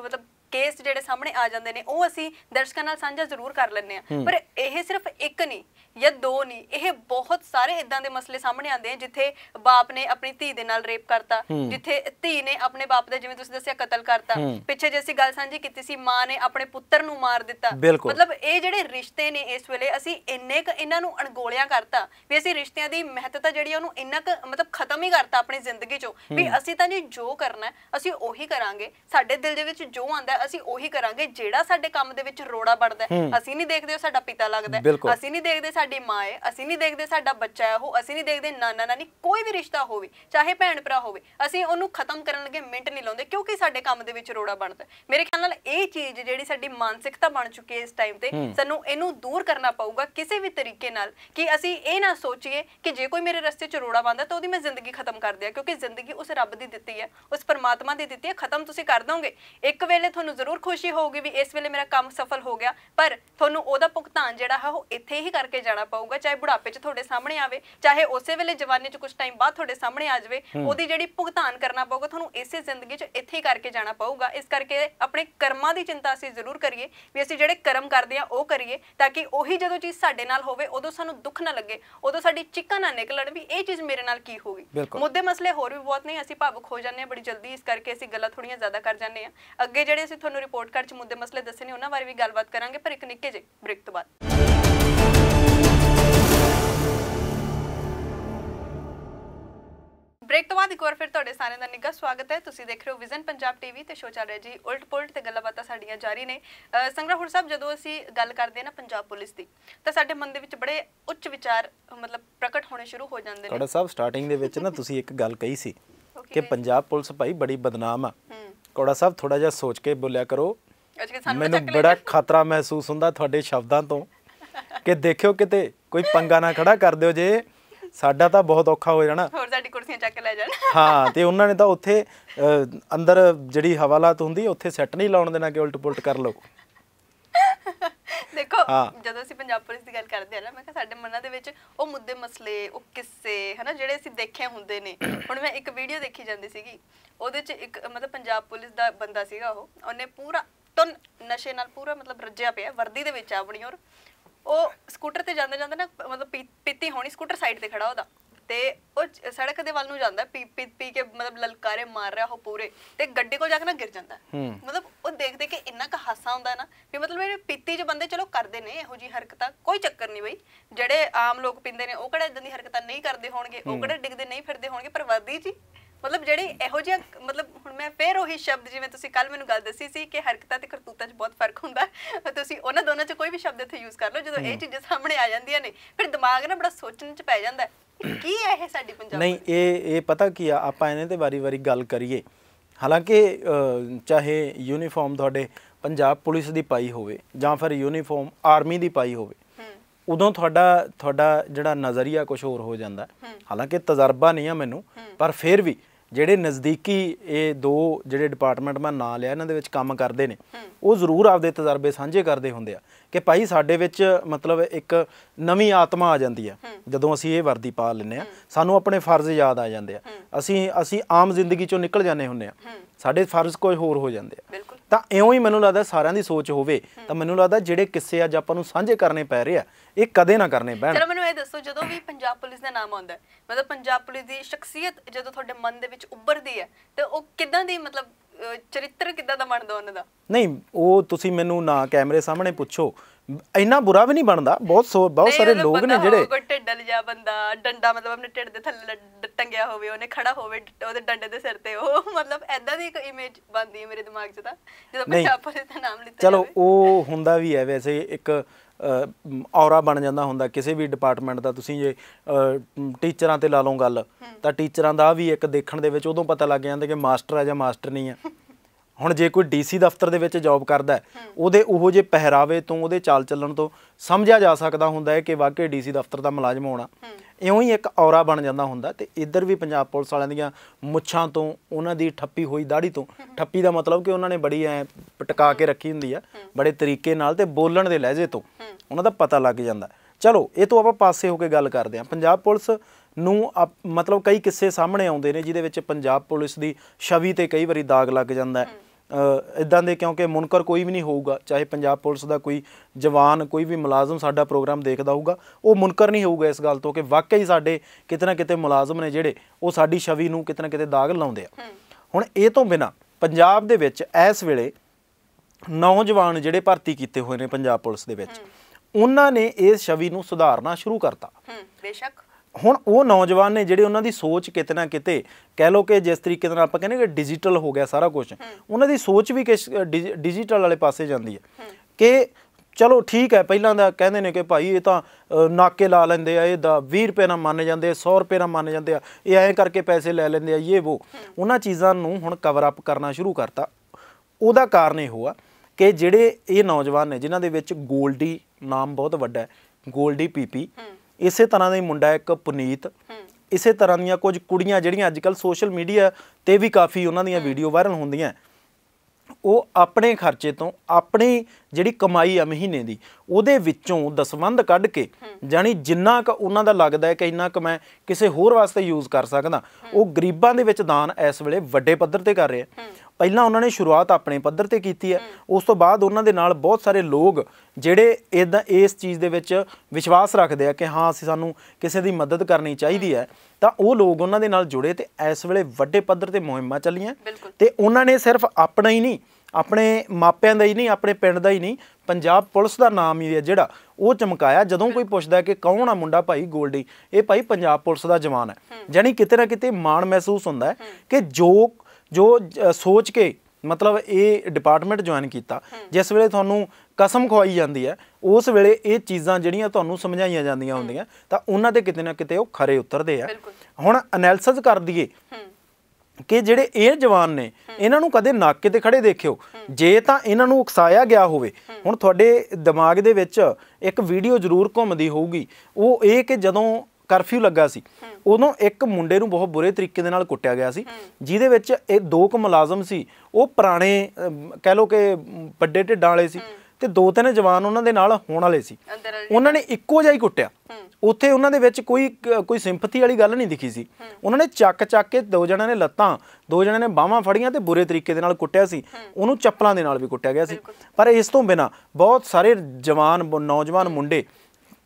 [SPEAKER 1] ਮਤਲਬ ਕੇਸ ਜਿਹੜੇ ਸਾਹਮਣੇ ਆ ਜਾਂਦੇ ਨੇ ਉਹ ਅਸੀਂ ਦਰਸ਼ਕਾਂ ਨਾਲ ਸਾਂਝਾ ਜ਼ਰੂਰ ਕਰ ਲੈਂਦੇ ਆ ਪਰ ਇਹ ਸਿਰਫ ਇੱਕ ਨਹੀਂ ਜਾਂ ਦੋ ਨਹੀਂ ਇਹ ਬਹੁਤ ਸਾਰੇ ਇਦਾਂ ਦੇ ਮਸਲੇ ਸਾਹਮਣੇ ਆਉਂਦੇ ਆ ਜਿੱਥੇ ਬਾਪ ਨੇ ਆਪਣੀ ਧੀ ਦੇ ਨਾਲ ਰੇਪ ਕਰਤਾ ਜਿੱਥੇ ਧੀ ਨੇ ਆਪਣੇ ਬਾਪ ਦਾ ਜਿਵੇਂ ਤੁਸੀਂ ਦੱਸਿਆ ਕਤਲ ਕਰਤਾ ਪਿੱਛੇ ਜੇ ਅਸੀਂ ਗੱਲ ਸਾਂਝੀ ਕੀਤੀ ਸੀ ਮਾਂ ਨੇ ਆਪਣੇ ਪੁੱਤਰ ਨੂੰ ਮਾਰ ਦਿੱਤਾ ਮਤਲਬ ਇਹ ਜਿਹੜੇ ਰਿਸ਼ਤੇ ਨੇ ਇਸ ਵੇਲੇ ਅਸੀਂ ਇੰਨੇ ਕ ਇਹਨਾਂ ਨੂੰ ਅਣਗੋਲਿਆ ਕਰਤਾ ਵੀ ਅਸੀਂ ਰਿਸ਼ਤਿਆਂ ਦੀ ਮਹੱਤਤਾ ਜਿਹੜੀ ਉਹਨੂੰ ਇੰਨਾ ਕ ਮਤਲਬ ਖਤਮ ਹੀ ਕਰਤਾ ਆਪਣੀ ਜ਼ਿੰਦਗੀ 'ਚੋਂ ਵੀ ਅਸੀਂ ਤਾਂ ਜੀ ਜੋ ਕਰਨਾ ਅਸੀਂ ਉਹੀ ਕਰਾਂਗੇ ਸਾਡੇ ਦਿਲ ਦੇ ਵਿੱਚ ਜੋ ਆਂਦਾ ਅਸੀਂ ਉਹੀ ਕਰਾਂਗੇ ਜਿਹੜਾ ਸਾਡੇ ਕੰਮ ਦੇ ਵਿੱਚ ਰੋੜਾ ਬਣਦਾ ਅਸੀਂ ਨਹੀਂ ਦੇਖਦੇ ਉਹ ਸਾਡਾ ਪਿਤਾ ਲੱਗਦਾ ਅਸੀਂ ਨਹੀਂ ਦੇਖਦੇ ਸਾਡੀ ਮਾਂ ਹੈ ਅਸੀਂ ਨਹੀਂ ਦੇਖਦੇ ਸਾਡਾ ਬੱਚਾ ਹੈ ਉਹ ਅਸੀਂ ਨਹੀਂ ਦੇਖਦੇ ਨਾਨਾ ਨਾਨੀ ਕੋਈ ਵੀ ਰਿਸ਼ਤਾ ਹੋਵੇ ਚਾਹੇ ਭੈਣ ਭਰਾ ਹੋਵੇ ਅਸੀਂ ਉਹਨੂੰ ਖਤਮ ਕਰਨ ਲੱਗੇ ਮਿੰਟ ਨਹੀਂ ਲਾਉਂਦੇ ਕਿਉਂਕਿ ਸਾਡੇ ਕੰਮ ਦੇ ਵਿੱਚ ਰੋੜਾ ਬਣਦਾ ਮੇਰੇ ਖਿਆਲ ਨਾਲ ਇਹ ਚੀਜ਼ ਜਿਹੜੀ ਸਾਡੀ ਮਾਨਸਿਕਤਾ ਬਣ ਚੁੱਕੀ ਹੈ ਇਸ ਟਾਈਮ ਤੇ ਸਾਨੂੰ ਇਹਨੂੰ ਦੂਰ ਕਰਨਾ ਪਊਗਾ ਕਿਸੇ ਵੀ ਤਰੀਕੇ ਨਾਲ ਕਿ ਅਸੀਂ ਇਹ ਨਾ ਸੋਚੀਏ ਕਿ ਜੇ ਕੋਈ ਮੇਰੇ ਰਸਤੇ 'ਚ ਰੋੜਾ ਬੰਦਾ ਤਾਂ ਉਹਦੀ ਮੈਂ ਜ਼ਿੰਦਗੀ ਖਤਮ ਕਰ ਦਿਆਂ ਕਿਉਂਕਿ ਜ਼ਿੰਦਗੀ ਉਸ ਰੱਬ ਦੀ ਦਿੱਤੀ ਹੈ ਉਸ ਪਰਮਾਤਮਾ ਦੀ ਦਿੱਤੀ ਹੈ ਖਤਮ ਤੁਸੀਂ ਕਰ ਦੋਗੇ ਇੱਕ ਵੇਲੇ ਤੁਹਾਨੂੰ ਤੁਹਾਨੂੰ ਜ਼ਰੂਰ ਖੁਸ਼ੀ ਹੋਊਗੀ ਵੀ ਇਸ ਵੇਲੇ ਮੇਰਾ ਕੰਮ ਸਫਲ ਹੋ ਗਿਆ ਪਰ ਤੁਹਾਨੂੰ ਉਹਦਾ ਭੁਗਤਾਨ ਜਿਹੜਾ ਹੈ ਉਹ ਇੱਥੇ ਹੀ ਕਰਕੇ ਜਾਣਾ ਪਊਗਾ ਚਾਹੇ ਬੁਢਾਪੇ 'ਚ ਤੁਹਾਡੇ ਸਾਹਮਣੇ ਆਵੇ ਚਾਹੇ ਉਸੇ ਵੇਲੇ ਜਵਾਨੀ 'ਚ ਕੁਝ ਟਾਈਮ ਬਾਅਦ ਤੁਹਾਡੇ ਸਾਹਮਣੇ ਆ ਜਾਵੇ ਉਹਦੀ ਜਿਹੜੀ ਭੁਗਤਾਨ ਕਰਨਾ ਪਊਗਾ ਤੁਹਾਨੂੰ ਇਸੇ ਜ਼ਿੰਦਗੀ 'ਚ ਇੱਥੇ ਹੀ ਕਰਕੇ ਜਾਣਾ ਪਊਗਾ ਇਸ ਕਰਕੇ ਆਪਣੇ ਕਰਮਾਂ ਦੀ ਚਿੰਤਾ ਅਸੀਂ ਜ਼ਰੂਰ ਕਰੀਏ ਵੀ ਅਸੀਂ ਜਿਹੜੇ ਕਰਮ ਕਰਦੇ ਆ ਉਹ ਕਰੀਏ ਤਾਂ ਕਿ ਉਹੀ ਜਦੋਂ ਚੀਜ਼ ਸਾਡੇ ਨਾਲ ਹੋਵੇ ਉਦੋਂ ਸਾਨੂੰ ਦੁੱਖ ਨਾ ਲੱਗੇ ਉਦੋਂ ਸਾਡੀ ਚਿੱਕਾ ਨਾ ਨਿਕਲਣ ਵੀ ਇਹ ਚੀਜ਼ ਮੇਰੇ ਨਾਲ ਕੀ ਹੋ ਗਈ ਮੁੱਦੇ ਮਸਲੇ ਹੋਰ ਵੀ ਬਹੁਤ ਨੇ ਅਸੀਂ ਭਾਵੁਕ ਹੋ ਜਾਂਦੇ ਆ ਬੜੀ ਜਲਦੀ ਇਸ ਕਰਕੇ ਅਸੀਂ ਗੱਲਾਂ ਥੋੜੀਆਂ ਜ਼ਿਆਦਾ ਕਰ ਜਾਂਦੇ ਆ ਅੱਗੇ ਜਿਹੜੇ ਅਸੀਂ ਤੁਹਾਨੂੰ ਰਿਪੋਰਟ ਕਾਰਡ 'ਚ ਮੁੱਦੇ ਮਸਲੇ ਦੱਸੇ ਨੇ ਉਹਨਾਂ ਬਾਰੇ ਵੀ ਗੱਲਬਾਤ ਕਰਾਂਗੇ ਪਰ ਇੱਕ ਨਿੱਕੇ ਜਿਹੇ ਬ੍ਰੇਕ ਤੋਂ ਬਾਅਦ ਬ੍ਰੇਕ ਤੋਂ ਬਾਅਦ ਇੱਕ ਵਾਰ ਫਿਰ ਤੁਹਾਡੇ ਸਾਰਿਆਂ ਦਾ ਨਿੱਘਾ ਸਵਾਗਤ ਹੈ ਤੁਸੀਂ ਦੇਖ ਰਹੇ ਹੋ ਵਿਜ਼ਨ ਪੰਜਾਬ ਟੀਵੀ ਤੇ ਸ਼ੋਅ ਚੱਲ ਰਿਹਾ ਜੀ ਉਲਟ ਪੁਲਟ ਤੇ ਗੱਲਬਾਤਾਂ ਸਾਡੀਆਂ ਜਾਰੀ ਨੇ ਸੰਗਰਾਹੁਰ ਸਾਹਿਬ ਜਦੋਂ ਅਸੀਂ ਗੱਲ ਕਰਦੇ ਹਾਂ ਨਾ ਪੰਜਾਬ ਪੁਲਿਸ ਦੀ ਤਾਂ ਸਾਡੇ ਮਨ ਦੇ ਵਿੱਚ ਬੜੇ ਉੱਚ ਵਿਚਾਰ ਮਤਲਬ ਪ੍ਰਗਟ ਹੋਣੇ ਸ਼ੁਰੂ ਹੋ ਜਾਂਦੇ ਨੇ ਤੁਹਾਡਾ
[SPEAKER 2] ਸਾਹਿਬ ਸਟਾਰਟਿੰਗ ਦੇ ਵਿੱਚ ਨਾ ਤੁਸੀਂ ਇੱਕ ਗੱਲ ਕਹੀ ਸੀ ਕਿ ਪੰਜਾਬ ਪੁਲਿਸ ਭਾਈ ਬੜੀ ਬਦਨਾਮ ਆ ਕੋੜਾ ਸਾਹਿਬ ਥੋੜਾ ਜਿਹਾ ਸੋਚ ਕੇ ਬੋਲਿਆ ਕਰੋ
[SPEAKER 1] ਮੈਨੂੰ ਬੜਾ
[SPEAKER 2] ਖਤਰਾ ਮਹਿਸੂਸ ਹੁੰਦਾ ਤੁਹਾਡੇ ਸ਼ਬਦਾਂ ਤੋਂ ਕਿ ਦੇਖਿਓ ਕਿਤੇ ਕੋਈ ਪੰਗਾ ਨਾ ਖੜਾ ਕਰ ਦਿਓ ਜੇ ਸਾਡਾ ਤਾਂ ਬਹੁਤ ਔਖਾ ਹੋ ਜਾਣਾ
[SPEAKER 1] ਹੋਰ ਸਾਡੀ ਕੁਰਸੀਆਂ ਚੱਕ ਲੈ ਜਾਣ
[SPEAKER 2] ਹਾਂ ਤੇ ਉਹਨਾਂ ਨੇ ਤਾਂ ਉੱਥੇ ਅੰਦਰ ਜਿਹੜੀ ਹਵਾਲਾਤ ਹੁੰਦੀ ਉੱਥੇ ਸੈੱਟ ਨਹੀਂ ਲਾਉਣ ਦੇਣਾ ਕਿ ਉਲਟ ਪੁਲਟ ਕਰ ਲਓ
[SPEAKER 1] ਦੇਖੋ ਜਦੋਂ ਅਸੀਂ ਪੰਜਾਬ ਪੁਲਿਸ ਦੀ ਗੱਲ ਕਰਦੇ ਆ ਨਾ ਮੈਂ ਕਿਹਾ ਸਾਡੇ ਮਨਾਂ ਦੇ ਵਿੱਚ ਉਹ ਮੁੱਦੇ ਮਸਲੇ ਉਹ ਕਿੱਸੇ ਹਨਾ ਜਿਹੜੇ ਅਸੀਂ ਦੇਖੇ ਹੁੰਦੇ ਨੇ ਹੁਣ ਮੈਂ ਇੱਕ ਵੀਡੀਓ ਦੇਖੀ ਜਾਂਦੀ ਸੀਗੀ ਉਹਦੇ 'ਚ ਇੱਕ ਮਤਲਬ ਪੰਜਾਬ ਪੁਲਿਸ ਦਾ ਬੰਦਾ ਸੀਗਾ ਉਹ ਉਹਨੇ ਪੂਰਾ ਤਨ ਨਸ਼ੇ ਨਾਲ ਪੂਰਾ ਮਤਲਬ ਰੱਜਿਆ ਪਿਆ ਵਰਦੀ ਦੇ ਵਿੱਚ ਆਪਣੀ ਔਰ ਉਹ ਸਕੂਟਰ ਤੇ ਜਾਂਦੇ ਜਾਂਦੇ ਨਾ ਮਤਲਬ ਪੀਤੀ ਹੋਣੀ ਸਕੂਟਰ ਸਾਈਡ ਤੇ ਖੜਾ ਉਹਦਾ ਤੇ ਉਹ ਸੜਕ ਦੇ ਵੱਲ ਨੂੰ ਜਾਂਦਾ ਪੀ ਪੀ ਪੀ ਕੇ ਮਤਲਬ ਲਲਕਾਰੇ ਮਾਰ ਰਿਹਾ ਉਹ ਪੂਰੇ ਤੇ ਗੱਡੀ ਕੋਲ ਜਾ ਕੇ ਨਾ ਗਿਰ ਜਾਂਦਾ ਮਤਲਬ ਉਹ ਦੇਖਦੇ ਕਿ ਇੰਨਾ ਕ ਹਾਸਾ ਹੁੰਦਾ ਨਾ ਵੀ ਮਤਲਬ ਇਹ ਪੀਤੀ ਚ ਬੰਦੇ ਚਲੋ ਕਰਦੇ ਨੇ ਇਹੋ ਜੀ ਹਰਕਤਾਂ ਕੋਈ ਚੱਕਰ ਨਹੀਂ ਬਈ ਜਿਹੜੇ ਆਮ ਲੋਕ ਪਿੰਦੇ ਨੇ ਉਹ ਕਿਹੜਾ ਇਦਾਂ ਦੀ ਹਰਕਤਾਂ ਨਹੀਂ ਕਰਦੇ ਹੋਣਗੇ ਉਹ ਕਿਹੜਾ ਡਿੱਗਦੇ ਨਹੀਂ ਫਿਰਦੇ ਹੋਣਗੇ ਪਰ ਵਰਦੀ ਜੀ ਮਤਲਬ ਜਿਹੜੇ ਇਹੋ ਜਿਹਾ ਮਤਲਬ ਹੁਣ ਮੈਂ ਫੇਰ ਉਹੀ ਸ਼ਬਦ ਜਿਵੇਂ ਤੁਸੀਂ ਕੱਲ ਮੈਨੂੰ ਗੱਲ ਦੱਸੀ ਸੀ ਕਿ ਹਰਕਤਾਂ ਤੇ ਕਰਤੂਤਾਂ 'ਚ ਬਹੁਤ ਫਰਕ ਹੁੰਦਾ ਤੁਸੀਂ ਉਹਨਾਂ ਦੋਨਾਂ 'ਚ ਕੋਈ ਵੀ ਸ਼ਬਦ ਇੱਥੇ ਯੂਜ਼ ਕਰ ਲਓ ਜਦੋਂ ਇਹ ਚੀਜ਼ਾਂ ਸਾਹਮਣੇ ਆ ਜਾਂਦੀਆਂ ਨੇ ਫਿਰ ਦਿਮਾਗ ਨਾ ਬੜਾ ਸੋਚਣ 'ਚ ਪੈ ਜਾਂਦਾ ਕੀ ਹੈ ਇਹ ਸਾਡੀ ਪੰਜਾਬ ਨਹੀਂ
[SPEAKER 2] ਇਹ ਇਹ ਪਤਾ ਕੀ ਆ ਆਪਾਂ ਇਹਨੇ ਤੇ ਵਾਰੀ-ਵਾਰੀ ਗੱਲ ਕਰੀਏ ਹਾਲਾਂਕਿ ਚਾਹੇ ਯੂਨੀਫਾਰਮ ਤੁਹਾਡੇ ਪੰਜਾਬ ਪੁਲਿਸ ਦੀ ਪਾਈ ਹੋਵੇ ਜਾਂ ਫਿਰ ਯੂਨੀਫਾਰਮ ਆਰਮੀ ਦੀ ਪਾਈ ਹੋਵੇ ਉਦੋਂ ਤੁਹਾਡਾ ਤੁਹਾਡਾ ਜਿਹੜਾ ਨਜ਼ਰੀਆ ਕੁਝ ਹੋਰ ਹੋ ਜਾਂਦਾ ਹਾਲਾਂਕਿ ਤਜਰਬਾ ਨਹੀਂ ਆ ਮੈਨੂੰ ਪਰ ਫਿਰ ਵੀ ਜਿਹੜੇ ਨਜ਼ਦੀਕੀ ਇਹ ਦੋ ਜਿਹੜੇ ਡਿਪਾਰਟਮੈਂਟ ਮੈਂ ਨਾਂ ਲਿਆ ਇਹਨਾਂ ਦੇ ਵਿੱਚ ਕੰਮ ਕਰਦੇ ਨੇ ਉਹ ਜ਼ਰੂਰ ਆਪਦੇ ਤਜਰਬੇ ਸਾਂਝੇ ਕਰਦੇ ਹੁੰਦੇ ਆ ਕਿ ਭਾਈ ਸਾਡੇ ਵਿੱਚ ਮਤਲਬ ਇੱਕ ਨਵੀਂ ਆਤਮਾ ਆ ਜਾਂਦੀ ਆ ਜਦੋਂ ਅਸੀਂ ਇਹ ਵਰਦੀ ਪਾ ਲੈਨੇ ਆ ਸਾਨੂੰ ਆਪਣੇ ਫਰਜ਼ ਯਾਦ ਆ ਜਾਂਦੇ ਆ ਅਸੀਂ ਅਸੀਂ ਆਮ ਜ਼ਿੰਦਗੀ ਚੋਂ ਨਿਕਲ ਜਾਂਦੇ ਹੁੰਨੇ ਆ ਸਾਡੇ ਫਰਜ਼ ਕੋਈ ਹੋਰ ਹੋ ਜਾਂਦੇ ਆ ਬਿਲਕੁਲ ਤਾਂ ਇਉਂ ਹੀ ਮੈਨੂੰ ਲੱਗਦਾ ਸਾਰਿਆਂ ਦੀ ਸੋਚ ਹੋਵੇ ਤਾਂ ਮੈਨੂੰ ਲੱਗਦਾ ਜਿਹੜੇ ਕਿੱਸੇ ਅੱਜ ਆਪਾਂ ਨੂੰ ਸਾਂਝੇ ਕਰਨੇ ਪੈ ਰਹੇ ਆ ਇਹ ਕਦੇ ਨਾ ਕਰਨੇ ਪੈਣ ਚਲੋ
[SPEAKER 1] ਮੈਨੂੰ ਇਹ ਦੱਸੋ ਜਦੋਂ ਵੀ ਪੰਜਾਬ ਪੁਲਿਸ ਦਾ ਨਾਮ ਆਉਂਦਾ ਮਤਲਬ ਪੰਜਾਬ ਪੁਲਿਸ ਦੀ ਸ਼ਖਸੀਅਤ ਜਦੋਂ ਤੁਹਾਡੇ ਮਨ ਦੇ ਵਿੱਚ ਉੱਭਰਦੀ ਹੈ ਤੇ ਉਹ ਕਿਦਾਂ ਦੀ ਮਤਲਬ ਚਰਿੱਤਰ
[SPEAKER 2] ਕਿੱਦਾਂ ਦਾ ਬਣਦਾ ਉਹਨਾਂ ਦਾ ਨਹੀਂ ਉਹ ਤੁਸੀਂ ਮੈਨੂੰ ਨਾ ਕੈਮਰੇ ਸਾਹਮਣੇ ਪੁੱਛੋ ਇੰਨਾ ਬੁਰਾ ਵੀ ਨਹੀਂ ਬਣਦਾ ਬਹੁਤ ਬਹੁਤ ਸਾਰੇ ਲੋਕ ਨੇ ਜਿਹੜੇ
[SPEAKER 1] ਕੋਈ ਢਿੱਡ ਲਿਆ ਬੰਦਾ ਡੰਡਾ ਮਤਲਬ ਆਪਣੇ ਢਿੱਡ ਦੇ ਥੱਲੇ ਟੰਗਿਆ ਹੋਵੇ ਉਹਨੇ ਖੜਾ ਹੋਵੇ ਉਹਦੇ ਡੰਡੇ ਦੇ ਸਿਰ ਤੇ ਉਹ ਮਤਲਬ ਐਦਾਂ ਦੀ ਇੱਕ ਇਮੇਜ ਬਣਦੀ ਹੈ ਮੇਰੇ ਦਿਮਾਗ 'ਚ ਤਾਂ ਜਦੋਂ ਪੰਜਾਬ ਪਰੇ ਦਾ ਨਾਮ ਲਿੱਤਾ
[SPEAKER 2] ਚਲੋ ਉਹ ਹੁੰਦਾ ਵੀ ਹੈ ਵੈਸੇ ਇੱਕ ਔਰਾ ਬਣ ਜਾਂਦਾ ਹੁੰਦਾ ਕਿਸੇ ਵੀ ਡਿਪਾਰਟਮੈਂਟ ਦਾ ਤੁਸੀਂ ਜੇ ਟੀਚਰਾਂ ਤੇ ਲਾ ਲਓ ਗੱਲ ਤਾਂ ਟੀਚਰਾਂ ਦਾ ਵੀ ਇੱਕ ਦੇਖਣ ਦੇ ਵਿੱਚ ਉਦੋਂ ਪਤਾ ਲੱਗ ਜਾਂਦਾ ਕਿ ਮਾਸਟਰ ਆ ਜਾਂ ਮਾਸਟਰ ਨਹੀਂ ਆ ਹੁਣ ਜੇ ਕੋਈ ਡੀਸੀ ਦਫ਼ਤਰ ਦੇ ਵਿੱਚ ਜੌਬ ਕਰਦਾ ਉਹਦੇ ਉਹੋ ਜੇ ਪਹਿਰਾਵੇ ਤੋਂ ਉਹਦੇ ਚਾਲ ਚੱਲਣ ਤੋਂ ਸਮਝਿਆ ਜਾ ਸਕਦਾ ਹੁੰਦਾ ਹੈ ਕਿ ਵਾਕਈ ਡੀਸੀ ਦਫ਼ਤਰ ਦਾ ਮੁਲਾਜ਼ਮ ਹੋਣਾ ਇਉਂ ਹੀ ਇੱਕ ਔਰਾ ਬਣ ਜਾਂਦਾ ਹੁੰਦਾ ਤੇ ਇੱਧਰ ਵੀ ਪੰਜਾਬ ਪੁਲਿਸ ਵਾਲਿਆਂ ਦੀਆਂ ਮੁੱਛਾਂ ਤੋਂ ਉਹਨਾਂ ਦੀ ਠੱਪੀ ਹੋਈ ਦਾੜੀ ਤੋਂ ਠੱਪੀ ਦਾ ਮਤਲਬ ਕਿ ਉਹਨਾਂ ਨੇ ਬੜੀ ਐ ਪਟਕਾ ਕੇ ਰੱਖੀ ਹੁੰਦੀ ਆ ਬੜੇ ਤਰੀਕੇ ਨਾਲ ਤੇ ਬੋਲਣ ਦੇ ਲਹਿਜੇ ਤੋਂ ਉਹਨਾਂ ਦਾ ਪਤਾ ਲੱਗ ਜਾਂਦਾ ਚਲੋ ਇਹ ਤੋਂ ਆਪਾਂ ਪਾਸੇ ਹੋ ਕੇ ਗੱਲ ਕਰਦੇ ਆ ਪੰਜਾਬ ਪੁਲਿਸ ਨੂੰ ਮਤਲਬ ਕਈ ਕਿੱਸੇ ਸਾਹਮਣੇ ਆਉਂਦੇ ਨੇ ਜਿਹਦੇ ਵਿੱਚ ਪੰਜਾਬ ਪੁਲਿਸ ਦੀ ਛਵੀ ਤੇ ਕਈ ਵਾਰੀ ਦਾਗ ਲੱਗ ਜਾਂਦਾ ਹੈ ਇਦਾਂ ਦੇ ਕਿਉਂਕਿ ਮੁਨਕਰ ਕੋਈ ਵੀ ਨਹੀਂ ਹੋਊਗਾ ਚਾਹੇ ਪੰਜਾਬ ਪੁਲਿਸ ਦਾ ਕੋਈ ਜਵਾਨ ਕੋਈ ਵੀ ਮੁਲਾਜ਼ਮ ਸਾਡਾ ਪ੍ਰੋਗਰਾਮ ਦੇਖਦਾ ਹੋਊਗਾ ਉਹ ਮੁਨਕਰ ਨਹੀਂ ਹੋਊਗਾ ਇਸ ਗੱਲ ਤੋਂ ਕਿ ਵਾਕਈ ਸਾਡੇ ਕਿਤਨਾ ਕਿਤੇ ਮੁਲਾਜ਼ਮ ਨੇ ਜਿਹੜੇ ਉਹ ਸਾਡੀ ਛਵੀ ਨੂੰ ਕਿਤਨਾ ਕਿਤੇ ਦਾਗ ਲਾਉਂਦੇ ਆ ਹੁਣ ਇਹ ਤੋਂ ਬਿਨਾ ਪੰਜਾਬ ਦੇ ਵਿੱਚ ਇਸ ਵੇਲੇ ਨੌਜਵਾਨ ਜਿਹੜੇ ਭਰਤੀ ਕੀਤੇ ਹੋਏ ਨੇ ਪੰਜਾਬ ਪੁਲਿਸ ਦੇ ਵਿੱਚ ਉਹਨਾਂ ਨੇ ਇਸ ਛਵੀ ਨੂੰ ਸੁਧਾਰਨਾ ਸ਼ੁਰੂ ਕਰਤਾ ਬੇਸ਼ੱਕ ਹੁਣ ਉਹ ਨੌਜਵਾਨ ਨੇ ਜਿਹੜੇ ਉਹਨਾਂ ਦੀ ਸੋਚ ਕਿਤੇ ਨਾ ਕਿਤੇ ਕਹਿ ਲੋ ਕਿ ਜਿਸ ਤਰੀਕੇ ਨਾਲ ਆਪਾਂ ਕਹਿੰਦੇ ਕਿ ਡਿਜੀਟਲ ਹੋ ਗਿਆ ਸਾਰਾ ਕੁਝ ਉਹਨਾਂ ਦੀ ਸੋਚ ਵੀ ਡਿਜੀਟਲ ਵਾਲੇ ਪਾਸੇ ਜਾਂਦੀ ਹੈ ਕਿ ਚਲੋ ਠੀਕ ਹੈ ਪਹਿਲਾਂ ਦਾ ਕਹਿੰਦੇ ਨੇ ਕਿ ਭਾਈ ਇਹ ਤਾਂ ਨਾਕੇ ਲਾ ਲੈਂਦੇ ਆ ਇਹ ਦਾ 20 ਰੁਪਏ ਨਾਲ ਮੰਨ ਜਾਂਦੇ ਆ 100 ਰੁਪਏ ਨਾਲ ਮੰਨ ਜਾਂਦੇ ਆ ਇਹ ਐਂ ਕਰਕੇ ਪੈਸੇ ਲੈ ਲੈਂਦੇ ਆ ਇਹ ਉਹ ਉਹਨਾਂ ਚੀਜ਼ਾਂ ਨੂੰ ਹੁਣ ਕਵਰ ਅਪ ਕਰਨਾ ਸ਼ੁਰੂ ਕਰਤਾ ਉਹਦਾ ਕਾਰਨ ਇਹ ਹੋਆ ਕਿ ਜਿਹੜੇ ਇਹ ਨੌਜਵਾਨ ਨੇ ਜਿਨ੍ਹਾਂ ਦੇ ਵਿੱਚ ਗੋਲਡੀ ਨਾਮ ਬਹੁਤ ਵੱਡਾ ਹੈ ਗੋਲਡੀ ਪੀਪੀ ਇਸੇ ਤਰ੍ਹਾਂ ਦਾ ਮੁੰਡਾ ਇੱਕ ਪੁਨੀਤ ਇਸੇ ਤਰ੍ਹਾਂ ਦੀਆਂ ਕੁਝ ਕੁੜੀਆਂ ਜਿਹੜੀਆਂ ਅੱਜਕੱਲ ਸੋਸ਼ਲ ਮੀਡੀਆ ਤੇ ਵੀ ਕਾਫੀ ਉਹਨਾਂ ਦੀਆਂ ਵੀਡੀਓ ਵਾਇਰਲ ਹੁੰਦੀਆਂ ਉਹ ਆਪਣੇ ਖਰਚੇ ਤੋਂ ਆਪਣੀ ਜਿਹੜੀ ਕਮਾਈ ਆ ਮਹੀਨੇ ਦੀ ਉਹਦੇ ਵਿੱਚੋਂ ਦਸਵੰਦ ਕੱਢ ਕੇ ਜਾਨੀ ਜਿੰਨਾ ਕ ਉਹਨਾਂ ਦਾ ਲੱਗਦਾ ਹੈ ਕਿ ਇੰਨਾ ਕ ਮੈਂ ਕਿਸੇ ਹੋਰ ਵਾਸਤੇ ਯੂਜ਼ ਕਰ ਸਕਦਾ ਉਹ ਗਰੀਬਾਂ ਦੇ ਵਿੱਚ ਦਾਨ ਇਸ ਵੇਲੇ ਵੱਡੇ ਪੱਧਰ ਤੇ ਕਰ ਰਿਹਾ ਪਹਿਲਾਂ ਉਹਨਾਂ ਨੇ ਸ਼ੁਰੂਆਤ ਆਪਣੇ ਪੱਧਰ ਤੇ ਕੀਤੀ ਹੈ ਉਸ ਤੋਂ ਬਾਅਦ ਉਹਨਾਂ ਦੇ ਨਾਲ ਬਹੁਤ ਸਾਰੇ ਲੋਕ ਜਿਹੜੇ ਇਦਾਂ ਇਸ ਚੀਜ਼ ਦੇ ਵਿੱਚ ਵਿਸ਼ਵਾਸ ਰੱਖਦੇ ਆ ਕਿ ਹਾਂ ਅਸੀਂ ਸਾਨੂੰ ਕਿਸੇ ਦੀ ਮਦਦ ਕਰਨੀ ਚਾਹੀਦੀ ਹੈ ਤਾਂ ਉਹ ਲੋਕ ਉਹਨਾਂ ਦੇ ਨਾਲ ਜੁੜੇ ਤੇ ਇਸ ਵੇਲੇ ਵੱਡੇ ਪੱਧਰ ਤੇ ਮੁਹਿੰਮਾਂ ਚੱਲੀਆਂ ਤੇ ਉਹਨਾਂ ਨੇ ਸਿਰਫ ਆਪਣਾ ਹੀ ਨਹੀਂ ਆਪਣੇ ਮਾਪਿਆਂ ਦਾ ਹੀ ਨਹੀਂ ਆਪਣੇ ਪਿੰਡ ਦਾ ਹੀ ਨਹੀਂ ਪੰਜਾਬ ਪੁਲਿਸ ਦਾ ਨਾਮ ਹੀ ਹੈ ਜਿਹੜਾ ਉਹ ਚਮਕਾਇਆ ਜਦੋਂ ਕੋਈ ਪੁੱਛਦਾ ਕਿ ਕੌਣ ਆ ਮੁੰਡਾ ਭਾਈ ਗੋਲਡੀ ਇਹ ਭਾਈ ਪੰਜਾਬ ਪੁਲਿਸ ਦਾ ਜਵਾਨ ਹੈ ਜਾਨੀ ਕਿਤੇ ਨਾ ਕਿਤੇ ਮਾਣ ਮਹਿਸੂਸ ਹੁੰਦਾ ਹੈ ਕਿ ਜੋ ਜੋ ਸੋਚ ਕੇ ਮਤਲਬ ਇਹ ਡਿਪਾਰਟਮੈਂਟ ਜੁਆਇਨ ਕੀਤਾ ਜਿਸ ਵੇਲੇ ਤੁਹਾਨੂੰ ਕਸਮ ਖਵਾਈ ਜਾਂਦੀ ਹੈ ਉਸ ਵੇਲੇ ਇਹ ਚੀਜ਼ਾਂ ਜਿਹੜੀਆਂ ਤੁਹਾਨੂੰ ਸਮਝਾਈਆਂ ਜਾਂਦੀਆਂ ਹੁੰਦੀਆਂ ਤਾਂ ਉਹਨਾਂ ਦੇ ਕਿਤੇ ਨਾ ਕਿਤੇ ਉਹ ਖਰੇ ਉਤਰਦੇ ਆ ਹੁਣ ਅਨਾਲਿਸਿਸ ਕਰ ਦਈਏ ਕਿ ਜਿਹੜੇ ਇਹ ਜਵਾਨ ਨੇ ਇਹਨਾਂ ਨੂੰ ਕਦੇ ਨਾਕੇ ਤੇ ਖੜੇ ਦੇਖਿਓ ਜੇ ਤਾਂ ਇਹਨਾਂ ਨੂੰ ਉਕਸਾਇਆ ਗਿਆ ਹੋਵੇ ਹੁਣ ਤੁਹਾਡੇ ਦਿਮਾਗ ਦੇ ਵਿੱਚ ਇੱਕ ਵੀਡੀਓ ਜ਼ਰੂਰ ਘੁੰਮਦੀ ਹੋਊਗੀ ਉਹ ਇਹ ਕਿ ਜਦੋਂ ਕਰਫਿਊ ਲੱਗਾ ਸੀ ਉਦੋਂ ਇੱਕ ਮੁੰਡੇ ਨੂੰ ਬਹੁਤ ਬੁਰੇ ਤਰੀਕੇ ਦੇ ਨਾਲ ਕੁੱਟਿਆ ਗਿਆ ਸੀ ਜਿਹਦੇ ਵਿੱਚ ਇਹ ਦੋ ਕੁ ਮੁਲਾਜ਼ਮ ਸੀ ਉਹ ਪੁਰਾਣੇ ਕਹਿ ਲੋ ਕਿ ਵੱਡੇ ਢਿੱਡਾਂ ਵਾਲੇ ਸੀ ਤੇ ਦੋ ਤਿੰਨ ਜਵਾਨ ਉਹਨਾਂ ਦੇ ਨਾਲ ਹੋਣ ਵਾਲੇ ਸੀ ਉਹਨਾਂ ਨੇ ਇੱਕੋ ਜਿਹਾ ਹੀ ਕੁੱਟਿਆ ਉੱਥੇ ਉਹਨਾਂ ਦੇ ਵਿੱਚ ਕੋਈ ਕੋਈ ਸਿੰਪਥੀ ਵਾਲੀ ਗੱਲ ਨਹੀਂ ਦਿਖੀ ਸੀ ਉਹਨਾਂ ਨੇ ਚੱਕ ਚੱਕ ਕੇ ਦੋ ਜਣਿਆਂ ਨੇ ਲੱਤਾਂ ਦੋ ਜਣਿਆਂ ਨੇ ਬਾਹਾਂ ਫੜੀਆਂ ਤੇ ਬੁਰੇ ਤਰੀਕੇ ਦੇ ਨਾਲ ਕੁੱਟਿਆ ਸੀ ਉਹਨੂੰ ਚੱਪਲਾਂ ਦੇ ਨਾਲ ਵੀ ਕੁੱਟਿਆ ਗਿਆ ਸੀ ਪਰ ਇਸ ਤੋਂ ਬਿਨਾ ਬਹੁਤ ਸਾਰੇ ਜਵਾਨ ਨੌਜਵਾਨ ਮੁੰਡੇ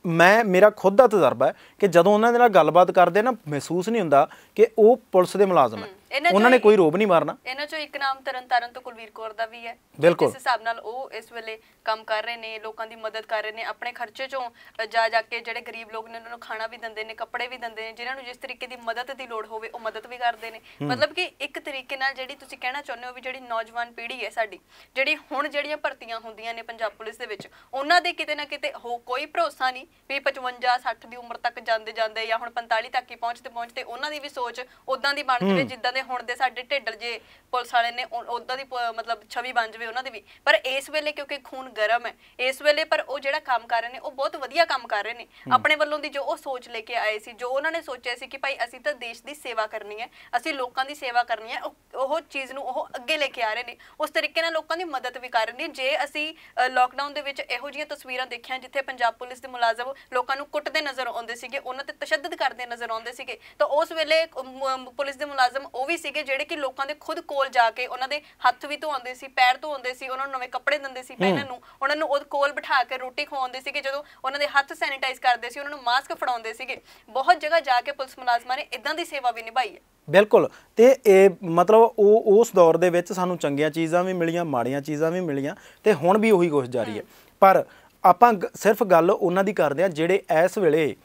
[SPEAKER 2] ਮੈਂ ਮੇਰਾ ਖੁਦ ਦਾ ਤਜਰਬਾ ਹੈ ਕਿ ਜਦੋਂ ਉਹਨਾਂ ਦੇ ਨਾਲ ਗੱਲਬਾਤ ਕਰਦੇ ਨਾ ਮਹਿਸੂਸ ਨਹੀਂ ਹੁੰਦਾ ਕਿ ਉਹ ਪੁਲਿਸ ਦੇ ਮੁਲਾਜ਼ਮ ਹੈ ਉਹਨਾਂ ਨੇ ਕੋਈ ਰੋਬ ਨਹੀਂ ਮਾਰਨਾ
[SPEAKER 1] ਇਹਨਾਂ ਚੋਂ ਇੱਕ ਨਾਮ ਤਰਨਤਾਰਨ ਤੋਂ ਕੁਲਵੀਰ ਕੌਰ ਦਾ ਵੀ ਹੈ ਬਿਲਕੁਲ ਇਸ ਹਿਸਾਬ ਨਾਲ ਉਹ ਇਸ ਵੇਲੇ ਕੰਮ ਕਰ ਰਹੇ ਨੇ ਲੋਕਾਂ ਦੀ ਮਦਦ ਕਰ ਰਹੇ ਨੇ ਆਪਣੇ ਖਰਚੇ ਚੋਂ ਜਾ ਜਾ ਕੇ ਜਿਹੜੇ ਗਰੀਬ ਲੋਕ ਨੇ ਉਹਨਾਂ ਨੂੰ ਖਾਣਾ ਵੀ ਦਿੰਦੇ ਨੇ ਕੱਪੜੇ ਵੀ ਦਿੰਦੇ ਨੇ ਜਿਨ੍ਹਾਂ ਨੂੰ ਜਿਸ ਤਰੀਕੇ ਦੀ ਮਦਦ ਦੀ ਲੋੜ ਹੋਵੇ ਉਹ ਮਦਦ ਵੀ ਕਰਦੇ ਨੇ ਮਤਲਬ ਕਿ ਇੱਕ ਤਰੀਕੇ ਨਾਲ ਜਿਹੜੀ ਤੁਸੀਂ ਕਹਿਣਾ ਚਾਹੁੰਦੇ ਹੋ ਵੀ ਜਿਹੜੀ ਨੌਜਵਾਨ ਪੀੜ੍ਹੀ ਹੈ ਸਾਡੀ ਜਿਹੜੀ ਹੁਣ ਜਿਹੜੀਆਂ ਭਰਤੀਆਂ ਹੁੰਦੀਆਂ ਨੇ ਪੰਜਾਬ ਪੁਲਿਸ ਦੇ ਵਿੱਚ ਉਹਨਾਂ ਦੇ ਕਿਤੇ ਨਾ ਕਿਤੇ ਹੋ ਕੋਈ ਭਰੋਸਾ ਨਹੀਂ ਵੀ 55 60 ਦੀ ਉਮਰ ਤੱਕ ਜਾਂਦੇ ਜਾਂਦੇ ਜਾਂ ਹੁਣ 45 ਤੱਕ ਹੀ ਪਹੁੰਚਦੇ ਪਹੁੰਚਦੇ ਉਹਨਾਂ ਦੀ ਵੀ ਸੋਚ ਉਦਾਂ ਦੀ ਬਣ ਜਵੇ ਜਿੱਦਾਂ ਦੇ ਹੁਣ ਦੇ ਸਾਡੇ ਢਿੱਡ ਜੇ ਪੁਲਿਸ ਵਾਲੇ ਨੇ ਉਦਾਂ ਦੀ ਮਤਲਬ ਛਵੀ ਬਣ ਜਵੇ ਉਹਨਾਂ ਦੀ ਵੀ ਪਰ ਇਸ ਵੇਲੇ ਕਿਉਂਕਿ ਖੂਨ ਗਰਮ ਹੈ ਇਸ ਵੇਲੇ ਪਰ ਉਹ ਜਿਹੜਾ ਕੰਮ ਕਰ ਰਹੇ ਨੇ ਉਹ ਬਹੁਤ ਵਧੀਆ ਕੰਮ ਕਰ ਰਹੇ ਨੇ ਆਪਣੇ ਵੱਲੋਂ ਦੀ ਜੋ ਉਹ ਸੋਚ ਲੈ ਕੇ ਆਏ ਸੀ ਜੋ ਉਹਨਾਂ ਨੇ ਸੋਚਿਆ ਸੀ ਕਿ ਭਾਈ ਅਸੀਂ ਤਾਂ ਦੇਸ਼ ਦੀ ਸੇਵਾ ਕਰਨੀ ਹੈ ਅਸੀਂ ਲੋਕਾਂ ਦੀ ਸੇਵਾ ਕਰਨੀ ਹੈ ਉਹ ਚੀਜ਼ ਨੂੰ ਉਹ ਅੱਗੇ ਲੈ ਕੇ ਆ ਰਹੇ ਨੇ ਉਸ ਤਰੀਕੇ ਨਾਲ ਲੋਕਾਂ ਦੀ ਮਦਦ ਵੀ ਕਰ ਰਹੇ ਨੇ ਜੇ ਅਸੀਂ ਲਾਕਡਾਊਨ ਦੇ ਵਿੱਚ ਇਹੋ ਜਿਹੀਆਂ ਤਸਵੀਰਾਂ ਦੇਖੀਆਂ ਜਿੱਥੇ ਪੰਜਾਬ ਪੁਲਿਸ ਦੇ ਮੁਲਾਜ਼ਮ ਲੋਕਾਂ ਨੂੰ ਕੁੱਟਦੇ ਨਜ਼ਰ ਆਉਂਦੇ ਸੀਗੇ ਉਹਨਾਂ ਤੇ ਤਸ਼ੱਦਦ ਕਰਦੇ ਨਜ਼ਰ ਆਉਂਦੇ ਸੀਗੇ ਤਾਂ ਉਸ ਵੇਲੇ ਪੁਲਿਸ ਦੇ ਮੁਲਾਜ਼ਮ ਉਹ ਵੀ ਸੀਗੇ ਜਿਹੜੇ ਕਿ ਲੋਕਾਂ ਦੇ ਖੁਦ ਕੋਲ ਜਾ ਕੇ ਉਹਨਾਂ ਦੇ ਹੱਥ ਵੀ ਧੋਉਂਦੇ ਸੀ ਪੈਰ ਧੋਉਂਦੇ ਸੀ ਉਹਨਾਂ ਨੂੰ ਨਵੇਂ ਕੱਪੜੇ ਦਿੰਦੇ ਸੀ ਪਹਿਨਣ ਨੂੰ ਉਹਨਾਂ ਨੂੰ ਉਹ ਕੋਲ ਬਿਠਾ ਕੇ ਰੋਟੀ ਖਵਾਉਂਦੇ ਸੀਗੇ ਜਦੋਂ ਉਹਨਾਂ ਦੇ ਹੱਥ ਸੈਨੀਟਾਈਜ਼ ਕਰਦੇ ਸੀ ਉਹਨਾਂ ਨੂੰ ਮਾਸਕ ਫੜਾਉਂਦੇ ਸੀਗੇ ਬਹੁਤ ਜਗ੍ਹਾ ਜਾ ਕੇ ਪੁਲਿਸ ਮੁਲਾਜ਼ਮਾਂ ਨੇ ਇਦਾਂ ਦੀ ਸੇਵਾ ਵੀ ਨਿਭਾਈ ਹੈ
[SPEAKER 2] ਬਿਲਕੁਲ ਤੇ ਇਹ ਮਤਲਬ ਉਹ ਉਸ ਦੌਰ ਦੇ ਵਿੱਚ ਸਾਨੂੰ ਚੰਗੀਆਂ ਚੀਜ਼ਾਂ ਵੀ ਮਿਲੀਆਂ ਮਾੜੀਆਂ ਚੀਜ਼ਾਂ ਵੀ ਮਿਲੀਆਂ ਤੇ ਹੁਣ ਵੀ ਉਹੀ ਕੁਝ ਜਾਰੀ ਹੈ ਪਰ ਆਪਾਂ ਸਿਰਫ ਗੱਲ ਉਹਨਾਂ ਦੀ ਕਰਦੇ ਆ ਜਿਹੜੇ ਇਸ ਵੇਲੇ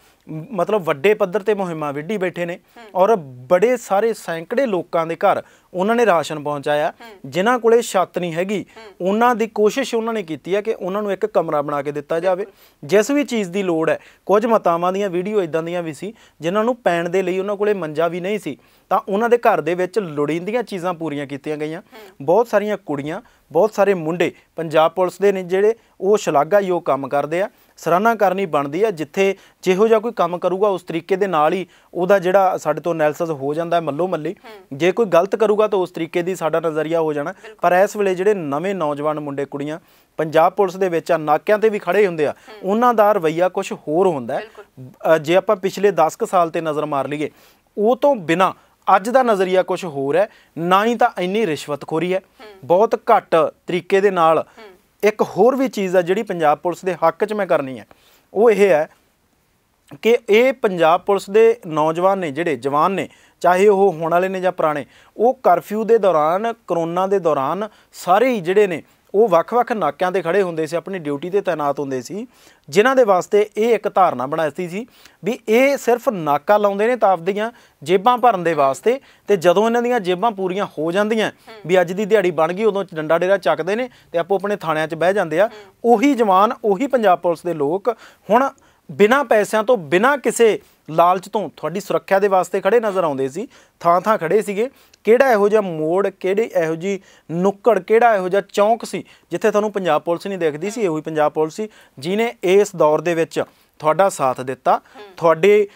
[SPEAKER 2] ਮਤਲਬ ਵੱਡੇ ਪੱਧਰ ਤੇ ਮੁਹਿੰਮਾਂ ਵਿੱਢੀ ਬੈਠੇ ਨੇ ਔਰ ਬੜੇ ਸਾਰੇ ਸੈਂਕੜੇ ਲੋਕਾਂ ਦੇ ਘਰ ਉਹਨਾਂ ਨੇ ਰਾਸ਼ਨ ਪਹੁੰਚਾਇਆ ਜਿਨ੍ਹਾਂ ਕੋਲੇ ਛੱਤ ਨਹੀਂ ਹੈਗੀ ਉਹਨਾਂ ਦੀ ਕੋਸ਼ਿਸ਼ ਉਹਨਾਂ ਨੇ ਕੀਤੀ ਹੈ ਕਿ ਉਹਨਾਂ ਨੂੰ ਇੱਕ ਕਮਰਾ ਬਣਾ ਕੇ ਦਿੱਤਾ ਜਾਵੇ ਜਿਸ ਵੀ ਚੀਜ਼ ਦੀ ਲੋੜ ਹੈ ਕੁਝ ਮਾਤਾਵਾਂ ਦੀਆਂ ਵੀਡੀਓ ਇਦਾਂ ਦੀਆਂ ਵੀ ਸੀ ਜਿਨ੍ਹਾਂ ਨੂੰ ਪੈਣ ਦੇ ਲਈ ਉਹਨਾਂ ਕੋਲੇ ਮੰਜਾ ਵੀ ਨਹੀਂ ਸੀ ਤਾਂ ਉਹਨਾਂ ਦੇ ਘਰ ਦੇ ਵਿੱਚ ਲੋੜੀਂਦੀਆਂ ਚੀਜ਼ਾਂ ਪੂਰੀਆਂ ਕੀਤੀਆਂ ਗਈਆਂ ਬਹੁਤ ਸਾਰੀਆਂ ਕੁੜੀਆਂ ਬਹੁਤ ਸਾਰੇ ਮੁੰਡੇ ਪੰਜਾਬ ਪੁਲਿਸ ਦੇ ਨੇ ਜਿਹੜੇ ਉਹ ਸ਼ਲਾਘਾਯੋਗ ਕੰਮ ਕਰਦੇ ਆ ਸਰਾਹਨਾ ਕਰਨੀ ਬਣਦੀ ਆ ਜਿੱਥੇ ਜਿਹੋ ਜਿਹਾ ਕੋਈ ਕੰਮ ਕਰੂਗਾ ਉਸ ਤਰੀਕੇ ਦੇ ਨਾਲ ਹੀ ਉਹਦਾ ਜਿਹੜਾ ਸਾਡੇ ਤੋਂ ਅਨੈਲਿਸਿਸ ਹੋ ਜਾਂਦਾ ਮੱਲੋ ਮੱਲੀ ਜੇ ਕੋਈ ਗਲਤ ਕਰੂਗਾ ਹੋਊਗਾ ਤਾਂ ਉਸ ਤਰੀਕੇ ਦੀ ਸਾਡਾ ਨਜ਼ਰੀਆ ਹੋ ਜਾਣਾ ਪਰ ਇਸ ਵੇਲੇ ਜਿਹੜੇ ਨਵੇਂ ਨੌਜਵਾਨ ਮੁੰਡੇ ਕੁੜੀਆਂ ਪੰਜਾਬ ਪੁਲਿਸ ਦੇ ਵਿੱਚ ਆ ਨਾਕਿਆਂ ਤੇ ਵੀ ਖੜੇ ਹੁੰਦੇ ਆ ਉਹਨਾਂ ਦਾ ਰਵਈਆ ਕੁਝ ਹੋਰ ਹੁੰਦਾ ਜੇ ਆਪਾਂ ਪਿਛਲੇ 10 ਸਾਲ ਤੇ ਨਜ਼ਰ ਮਾਰ ਲਈਏ ਉਹ ਤੋਂ ਬਿਨਾ ਅੱਜ ਦਾ ਨਜ਼ਰੀਆ ਕੁਝ ਹੋਰ ਹੈ ਨਾ ਹੀ ਤਾਂ ਇੰਨੀ ਰਿਸ਼ਵਤਖੋਰੀ ਹੈ ਬਹੁਤ ਘੱਟ ਤਰੀਕੇ ਦੇ ਨਾਲ ਇੱਕ ਹੋਰ ਵੀ ਚੀਜ਼ ਆ ਜਿਹੜੀ ਪੰਜਾਬ ਪੁਲਿਸ ਦੇ ਹੱਕ 'ਚ ਮੈਂ ਕਰਨੀ ਹੈ ਉਹ ਇਹ ਹੈ ਕਿ ਇਹ ਪੰਜਾਬ ਪੁਲਿਸ ਦੇ ਨੌਜਵਾਨ ਨੇ ਜਿਹੜੇ ਜਵਾਨ ਨੇ ਚਾਹੇ ਉਹ ਹੁਣ ਵਾਲੇ ਨੇ ਜਾਂ ਪੁਰਾਣੇ ਉਹ ਕਰਫਿਊ ਦੇ ਦੌਰਾਨ ਕਰੋਨਾ ਦੇ ਦੌਰਾਨ ਸਾਰੇ ਹੀ ਜਿਹੜੇ ਨੇ ਉਹ ਵੱਖ-ਵੱਖ ਨਾਕਿਆਂ ਤੇ ਖੜੇ ਹੁੰਦੇ ਸੀ ਆਪਣੀ ਡਿਊਟੀ ਤੇ ਤਾਇਨਾਤ ਹੁੰਦੇ ਸੀ ਜਿਨ੍ਹਾਂ ਦੇ ਵਾਸਤੇ ਇਹ ਇੱਕ ਧਾਰਨਾ ਬਣਾਈ ਸੀ ਵੀ ਇਹ ਸਿਰਫ ਨਾਕਾ ਲਾਉਂਦੇ ਨੇ ਤਾਂ ਆਪਦੀਆਂ ਜੇਬਾਂ ਭਰਨ ਦੇ ਵਾਸਤੇ ਤੇ ਜਦੋਂ ਇਹਨਾਂ ਦੀਆਂ ਜੇਬਾਂ ਪੂਰੀਆਂ ਹੋ ਜਾਂਦੀਆਂ ਵੀ ਅੱਜ ਦੀ ਦਿਹਾੜੀ ਬਣ ਗਈ ਉਦੋਂ ਡੰਡਾ ਡੇਰਾ ਚੱਕਦੇ ਨੇ ਤੇ ਆਪੋ ਆਪਣੇ ਥਾਣਿਆਂ 'ਚ ਬਹਿ ਜਾਂਦੇ ਆ ਉਹੀ ਜਵਾਨ ਉਹੀ ਪੰਜਾਬ ਪੁਲਿਸ ਦੇ ਲੋਕ ਹੁਣ ਬਿਨਾ ਪੈਸਿਆਂ ਤੋਂ ਬਿਨਾ ਕਿਸੇ ਲਾਲਚ ਤੋਂ ਤੁਹਾਡੀ ਸੁਰੱਖਿਆ ਦੇ ਵਾਸਤੇ ਖੜੇ ਨਜ਼ਰ ਆਉਂਦੇ ਸੀ ਥਾਂ ਥਾਂ ਖੜੇ ਸੀਗੇ ਕਿਹੜਾ ਇਹੋ ਜਿਹਾ ਮੋੜ ਕਿਹੜੇ ਇਹੋ ਜੀ ਨੁੱਕੜ ਕਿਹੜਾ ਇਹੋ ਜਿਹਾ ਚੌਂਕ ਸੀ ਜਿੱਥੇ ਤੁਹਾਨੂੰ ਪੰਜਾਬ ਪੁਲਿਸ ਨਹੀਂ ਦੇਖਦੀ ਸੀ ਇਹੋ ਹੀ ਪੰਜਾਬ ਪੁਲਿਸ ਸੀ ਜਿਨੇ ਇਸ ਦੌਰ ਦੇ ਵਿੱਚ ਤੁਹਾਡਾ ਸਾਥ ਦਿੱਤਾ ਤੁਹਾਡੇ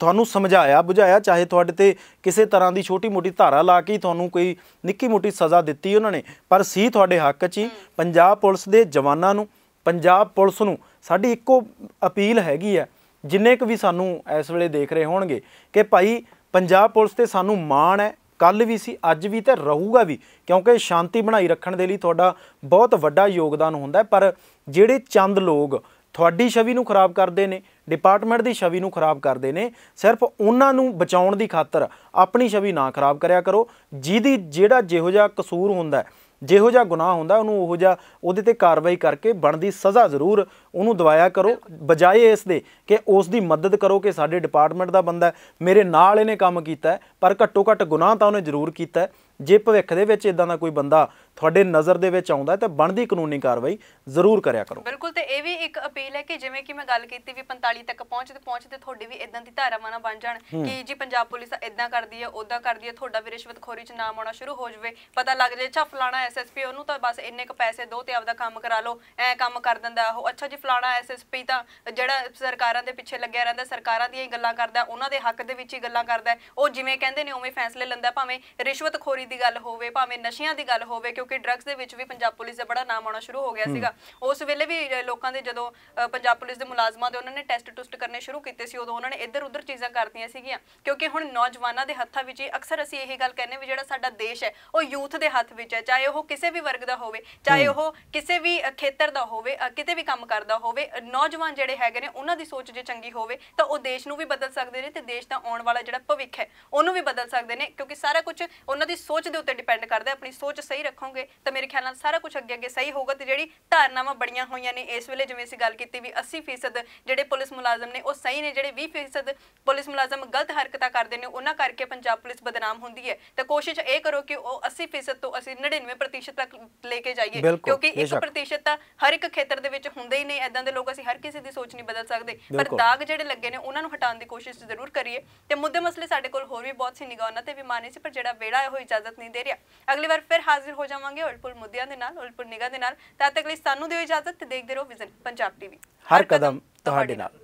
[SPEAKER 2] ਤੁਹਾਨੂੰ ਸਮਝਾਇਆ ਬੁਝਾਇਆ ਚਾਹੇ ਤੁਹਾਡੇ ਤੇ ਕਿਸੇ ਤਰ੍ਹਾਂ ਦੀ ਛੋਟੀ ਮੋਟੀ ਧਾਰਾ ਲਾ ਕੇ ਤੁਹਾਨੂੰ ਕੋਈ ਨਿੱਕੀ ਮੋਟੀ ਸਜ਼ਾ ਦਿੱਤੀ ਉਹਨਾਂ ਨੇ ਪਰ ਸੀ ਤੁਹਾਡੇ ਹੱਕ 'ਚ ਹੀ ਪੰਜਾਬ ਪੁਲਿਸ ਦੇ ਜਵਾਨਾਂ ਨੂੰ ਪੰਜਾਬ ਪੁਲਿਸ ਨੂੰ ਸਾਡੀ ਇੱਕੋ ਅਪੀਲ ਹੈਗੀ ਆ ਜਿੰਨੇ ਕੁ ਵੀ ਸਾਨੂੰ ਇਸ ਵੇਲੇ ਦੇਖ ਰਹੇ ਹੋਣਗੇ ਕਿ ਭਾਈ ਪੰਜਾਬ ਪੁਲਿਸ ਤੇ ਸਾਨੂੰ ਮਾਣ ਹੈ ਕੱਲ ਵੀ ਸੀ ਅੱਜ ਵੀ ਤੇ ਰਹੂਗਾ ਵੀ ਕਿਉਂਕਿ ਸ਼ਾਂਤੀ ਬਣਾਈ ਰੱਖਣ ਦੇ ਲਈ ਤੁਹਾਡਾ ਬਹੁਤ ਵੱਡਾ ਯੋਗਦਾਨ ਹੁੰਦਾ ਹੈ ਪਰ ਜਿਹੜੇ ਚੰਦ ਲੋਕ ਤੁਹਾਡੀ ਛਵੀ ਨੂੰ ਖਰਾਬ ਕਰਦੇ ਨੇ ਡਿਪਾਰਟਮੈਂਟ ਦੀ ਛਵੀ ਨੂੰ ਖਰਾਬ ਕਰਦੇ ਨੇ ਸਿਰਫ ਉਹਨਾਂ ਨੂੰ ਬਚਾਉਣ ਦੀ ਖਾਤਰ ਆਪਣੀ ਛਵੀ ਨਾ ਖਰਾਬ ਕਰਿਆ ਕਰੋ ਜਿਹਦੀ ਜਿਹੜਾ ਜਿਹੋ ਜਿਹਾ ਕਸੂਰ ਹੁੰਦਾ ਹੈ ਜਿਹੋ ਜਿਹਾ ਗੁਨਾਹ ਹੁੰਦਾ ਉਹਨੂੰ ਉਹੋ ਜਿਹਾ ਉਹਦੇ ਤੇ ਕਾਰਵਾਈ ਕਰਕੇ ਬਣਦੀ ਸਜ਼ਾ ਜ਼ਰੂਰ ਉਹਨੂੰ ਦਵਾਇਆ ਕਰੋ ਬਜਾਏ ਇਸ ਦੇ ਕਿ ਉਸ ਦੀ ਮਦਦ ਕਰੋ ਕਿ ਸਾਡੇ ਡਿਪਾਰਟਮੈਂਟ ਦਾ ਬੰਦਾ ਮੇਰੇ ਨਾਲ ਇਹਨੇ ਕੰਮ ਕੀਤਾ ਪਰ ਘੱਟੋ ਘੱਟ ਗੁਨਾਹ ਤਾਂ ਉਹਨੇ ਜ਼ਰੂਰ ਕੀਤਾ ਜੇ ਭਵਿੱਖ ਦੇ ਵਿੱਚ ਇਦਾਂ ਦਾ ਕੋਈ ਬੰਦਾ ਤੁਹਾਡੇ ਨਜ਼ਰ ਦੇ ਵਿੱਚ ਆਉਂਦਾ ਤਾਂ ਬਣਦੀ ਕਾਨੂੰਨੀ ਕਾਰਵਾਈ ਜ਼ਰੂਰ ਕਰਿਆ ਕਰੋ
[SPEAKER 1] ਬਿਲਕੁਲ ਤੇ ਇਹ ਵੀ ਇੱਕ ਅਪੀਲ ਹੈ ਕਿ ਜਿਵੇਂ ਕਿ ਮੈਂ ਗੱਲ ਕੀਤੀ ਵੀ 45 ਤੱਕ ਪਹੁੰਚ ਤੇ ਪਹੁੰਚ ਤੇ ਤੁਹਾਡੀ ਵੀ ਇਦਾਂ ਦੀ ਧਾਰਾਵਾਂ ਨਾ ਬਣ ਜਾਣ ਕਿ ਜੀ ਪੰਜਾਬ ਪੁਲਿਸ ਇਦਾਂ ਕਰਦੀ ਹੈ ਉਦਾਂ ਕਰਦੀ ਹੈ ਤੁਹਾਡਾ ਵੀ ਰਿਸ਼ਵਤਖੋਰੀ 'ਚ ਨਾਮ ਆਉਣਾ ਸ਼ੁਰੂ ਹੋ ਜਾਵੇ ਪਤਾ ਲੱਗ ਜਾਏ ਛਾ ਫਲਾਣਾ ਐਸਐਸਪੀ ਉਹਨੂੰ ਤਾਂ ਬਸ ਇੰਨੇ ਕੁ ਪੈਸੇ ਦੋ ਤੇ ਆਪਦਾ ਕੰਮ ਕਰਾ ਲਓ ਐ ਕੰਮ ਕਰ ਦਿੰਦਾ ਉਹ ਅੱਛਾ ਜੀ ਫਲਾਣਾ ਐਸਐਸਪੀ ਤਾਂ ਜਿਹੜਾ ਸਰਕਾਰਾਂ ਦੇ ਪਿੱਛੇ ਲੱਗਿਆ ਰਹਿੰਦਾ ਸਰਕਾਰਾਂ ਦੀਆਂ ਹੀ ਗੱਲਾਂ ਕਰਦਾ ਉਹਨਾਂ ਦੇ ਹੱਕ ਦੇ ਵਿੱਚ ਹੀ ਗੱਲਾਂ ਕਰਦਾ ਉਹ ਜਿਵੇਂ ਕਹਿੰਦੇ ਨੇ ਉਵੇਂ ਫੈਸਲੇ ਲੈਂਦਾ ਭਾਵੇਂ ਰਿਸ਼ਵਤਖੋਰੀ ਚੋਰੀ ਦੀ ਗੱਲ ਹੋਵੇ ਭਾਵੇਂ ਨਸ਼ਿਆਂ ਦੀ ਗੱਲ ਹੋਵੇ ਕਿਉਂਕਿ ਡਰੱਗਸ ਦੇ ਵਿੱਚ ਵੀ ਪੰਜਾਬ ਪੁਲਿਸ ਦਾ ਬੜਾ ਨਾਮ ਆਉਣਾ ਸ਼ੁਰੂ ਹੋ ਗਿਆ ਸੀਗਾ ਉਸ ਵੇਲੇ ਵੀ ਲੋਕਾਂ ਦੇ ਜਦੋਂ ਪੰਜਾਬ ਪੁਲਿਸ ਦੇ ਮੁਲਾਜ਼ਮਾਂ ਦੇ ਉਹਨਾਂ ਨੇ ਟੈਸਟ ਟੁਸਟ ਕਰਨੇ ਸ਼ੁਰੂ ਕੀਤੇ ਸੀ ਉਦੋਂ ਉਹਨਾਂ ਨੇ ਇੱਧਰ ਉੱਧਰ ਚੀਜ਼ਾਂ ਕਰਤੀਆਂ ਸੀਗੀਆਂ ਕਿਉਂਕਿ ਹੁਣ ਨੌਜਵਾਨਾਂ ਦੇ ਹੱਥਾਂ ਵਿੱਚ ਅਕਸਰ ਅਸੀਂ ਇਹ ਗੱਲ ਕਹਿੰਨੇ ਵੀ ਜਿਹੜਾ ਸਾਡਾ ਦੇਸ਼ ਹੈ ਉਹ ਯੂਥ ਦੇ ਹੱਥ ਵਿੱਚ ਹੈ ਚਾਹੇ ਉਹ ਕਿਸੇ ਵੀ ਵਰਗ ਦਾ ਹੋਵੇ ਚਾਹੇ ਉਹ ਕਿਸੇ ਵੀ ਖੇਤਰ ਦਾ ਹੋਵੇ ਕਿਤੇ ਵੀ ਕੰਮ ਕਰਦਾ ਹੋਵੇ ਨੌਜਵਾਨ ਜਿਹੜੇ ਹੈਗੇ ਨੇ ਉਹਨਾਂ ਦੀ ਸੋਚ ਜੇ ਚੰਗੀ ਹੋਵੇ ਤਾਂ ਉਹ ਦੇਸ਼ ਨੂੰ ਵੀ ਬਦਲ ਸਕਦੇ ਨੇ ਤੇ ਦੇਸ਼ ਦਾ ਆਉਣ ਵਾਲਾ ਜਿਹੜਾ ਭਵਿੱਖ ਹੈ ਉਹਨੂੰ ਵੀ ਬਦਲ ਸਕਦੇ ਨੇ ਕਿਉਂਕਿ ਸਾਰਾ ਕੁਝ ਉਹਨਾਂ ਦੀ ਸੋਚ ਦੇ ਉੱਤੇ ਡਿਪੈਂਡ ਕਰਦਾ ਆਪਣੀ ਸੋਚ ਸਹੀ ਰੱਖੋਗੇ ਤਾਂ ਮੇਰੇ ਖਿਆਲ ਨਾਲ ਸਾਰਾ ਕੁਝ ਅੱਗੇ ਅੱਗੇ ਸਹੀ ਹੋਊਗਾ ਤੇ ਜਿਹੜੀ ਧਾਰਨਾਵਾਂ ਬੜੀਆਂ ਹੋਈਆਂ ਨੇ ਇਸ ਵੇਲੇ ਜਿਵੇਂ ਅਸੀਂ ਗੱਲ ਕੀਤੀ ਵੀ 80% ਜਿਹੜੇ ਪੁਲਿਸ ਮੁਲਾਜ਼ਮ ਨੇ ਉਹ ਸਹੀ ਨੇ ਜਿਹੜੇ 20% ਪੁਲਿਸ ਮੁਲਾਜ਼ਮ ਗਲਤ ਹਰਕਤਾਂ ਕਰਦੇ ਨੇ ਉਹਨਾਂ ਕਰਕੇ ਪੰਜਾਬ ਪੁਲਿਸ ਬਦਨਾਮ ਹੁੰਦੀ ਹੈ ਤਾਂ ਕੋਸ਼ਿਸ਼ ਇਹ ਕਰੋ ਕਿ ਉਹ 80% ਤੋਂ ਅਸੀਂ 99% ਤੱਕ ਲੈ ਕੇ ਜਾਈਏ ਕਿਉਂਕਿ 1% ਤਾਂ ਹਰ ਇੱਕ ਖੇਤਰ ਦੇ ਵਿੱਚ ਹੁੰਦੇ ਹੀ ਨੇ ਐਦਾਂ ਦੇ ਲੋਕ ਅਸੀਂ ਹਰ ਕਿਸੇ ਦੀ ਸੋਚ ਨਹੀਂ ਬਦਲ ਸਕਦੇ ਪਰ ਦਾਗ ਜਿਹੜੇ ਲੱਗੇ ਨੇ ਉਹਨਾਂ ਨੂੰ ਹਟਾਉਣ ਦੀ ਕੋਸ਼ਿਸ਼ ਜ਼ਰੂਰ ਕਰੀਏ ਤੇ ਮੁੱਦੇ ਮਸਲੇ ਸਾਡੇ ਕੋਲ ਹੋਰ ਵੀ ਬਹੁਤ ਸੀ ਨਿਗਾਹ ਉਹਨਾਂ ਤੇ ਵੀ ਮਾਨੇ ਸੀ ਪਰ ਜਿਹੜਾ ਵੇੜਾ ਹੈ ਉਹ ਇਜਾਜ਼ਤ ਇਜਾਜ਼ਤ ਨਹੀਂ ਦੇ ਰਿਹਾ ਅਗਲੀ ਵਾਰ ਫਿਰ ਹਾਜ਼ਰ ਹੋ ਜਾਵਾਂਗੇ ਉਲਪੁਲ ਮੁੱਦਿਆਂ ਦੇ ਨਾਲ ਉਲਪੁਲ ਨਿਗਾਹ ਦੇ ਨਾਲ ਤਦ ਤੱਕ ਲਈ ਸਾਨੂੰ ਦਿਓ ਇਜਾਜ਼ਤ ਤੇ ਦੇਖਦੇ ਰਹੋ ਵਿਜ਼ਨ ਪੰਜਾਬ ਟੀਵੀ
[SPEAKER 2] ਹਰ ਕਦਮ ਤੁਹਾਡੇ ਨਾਲ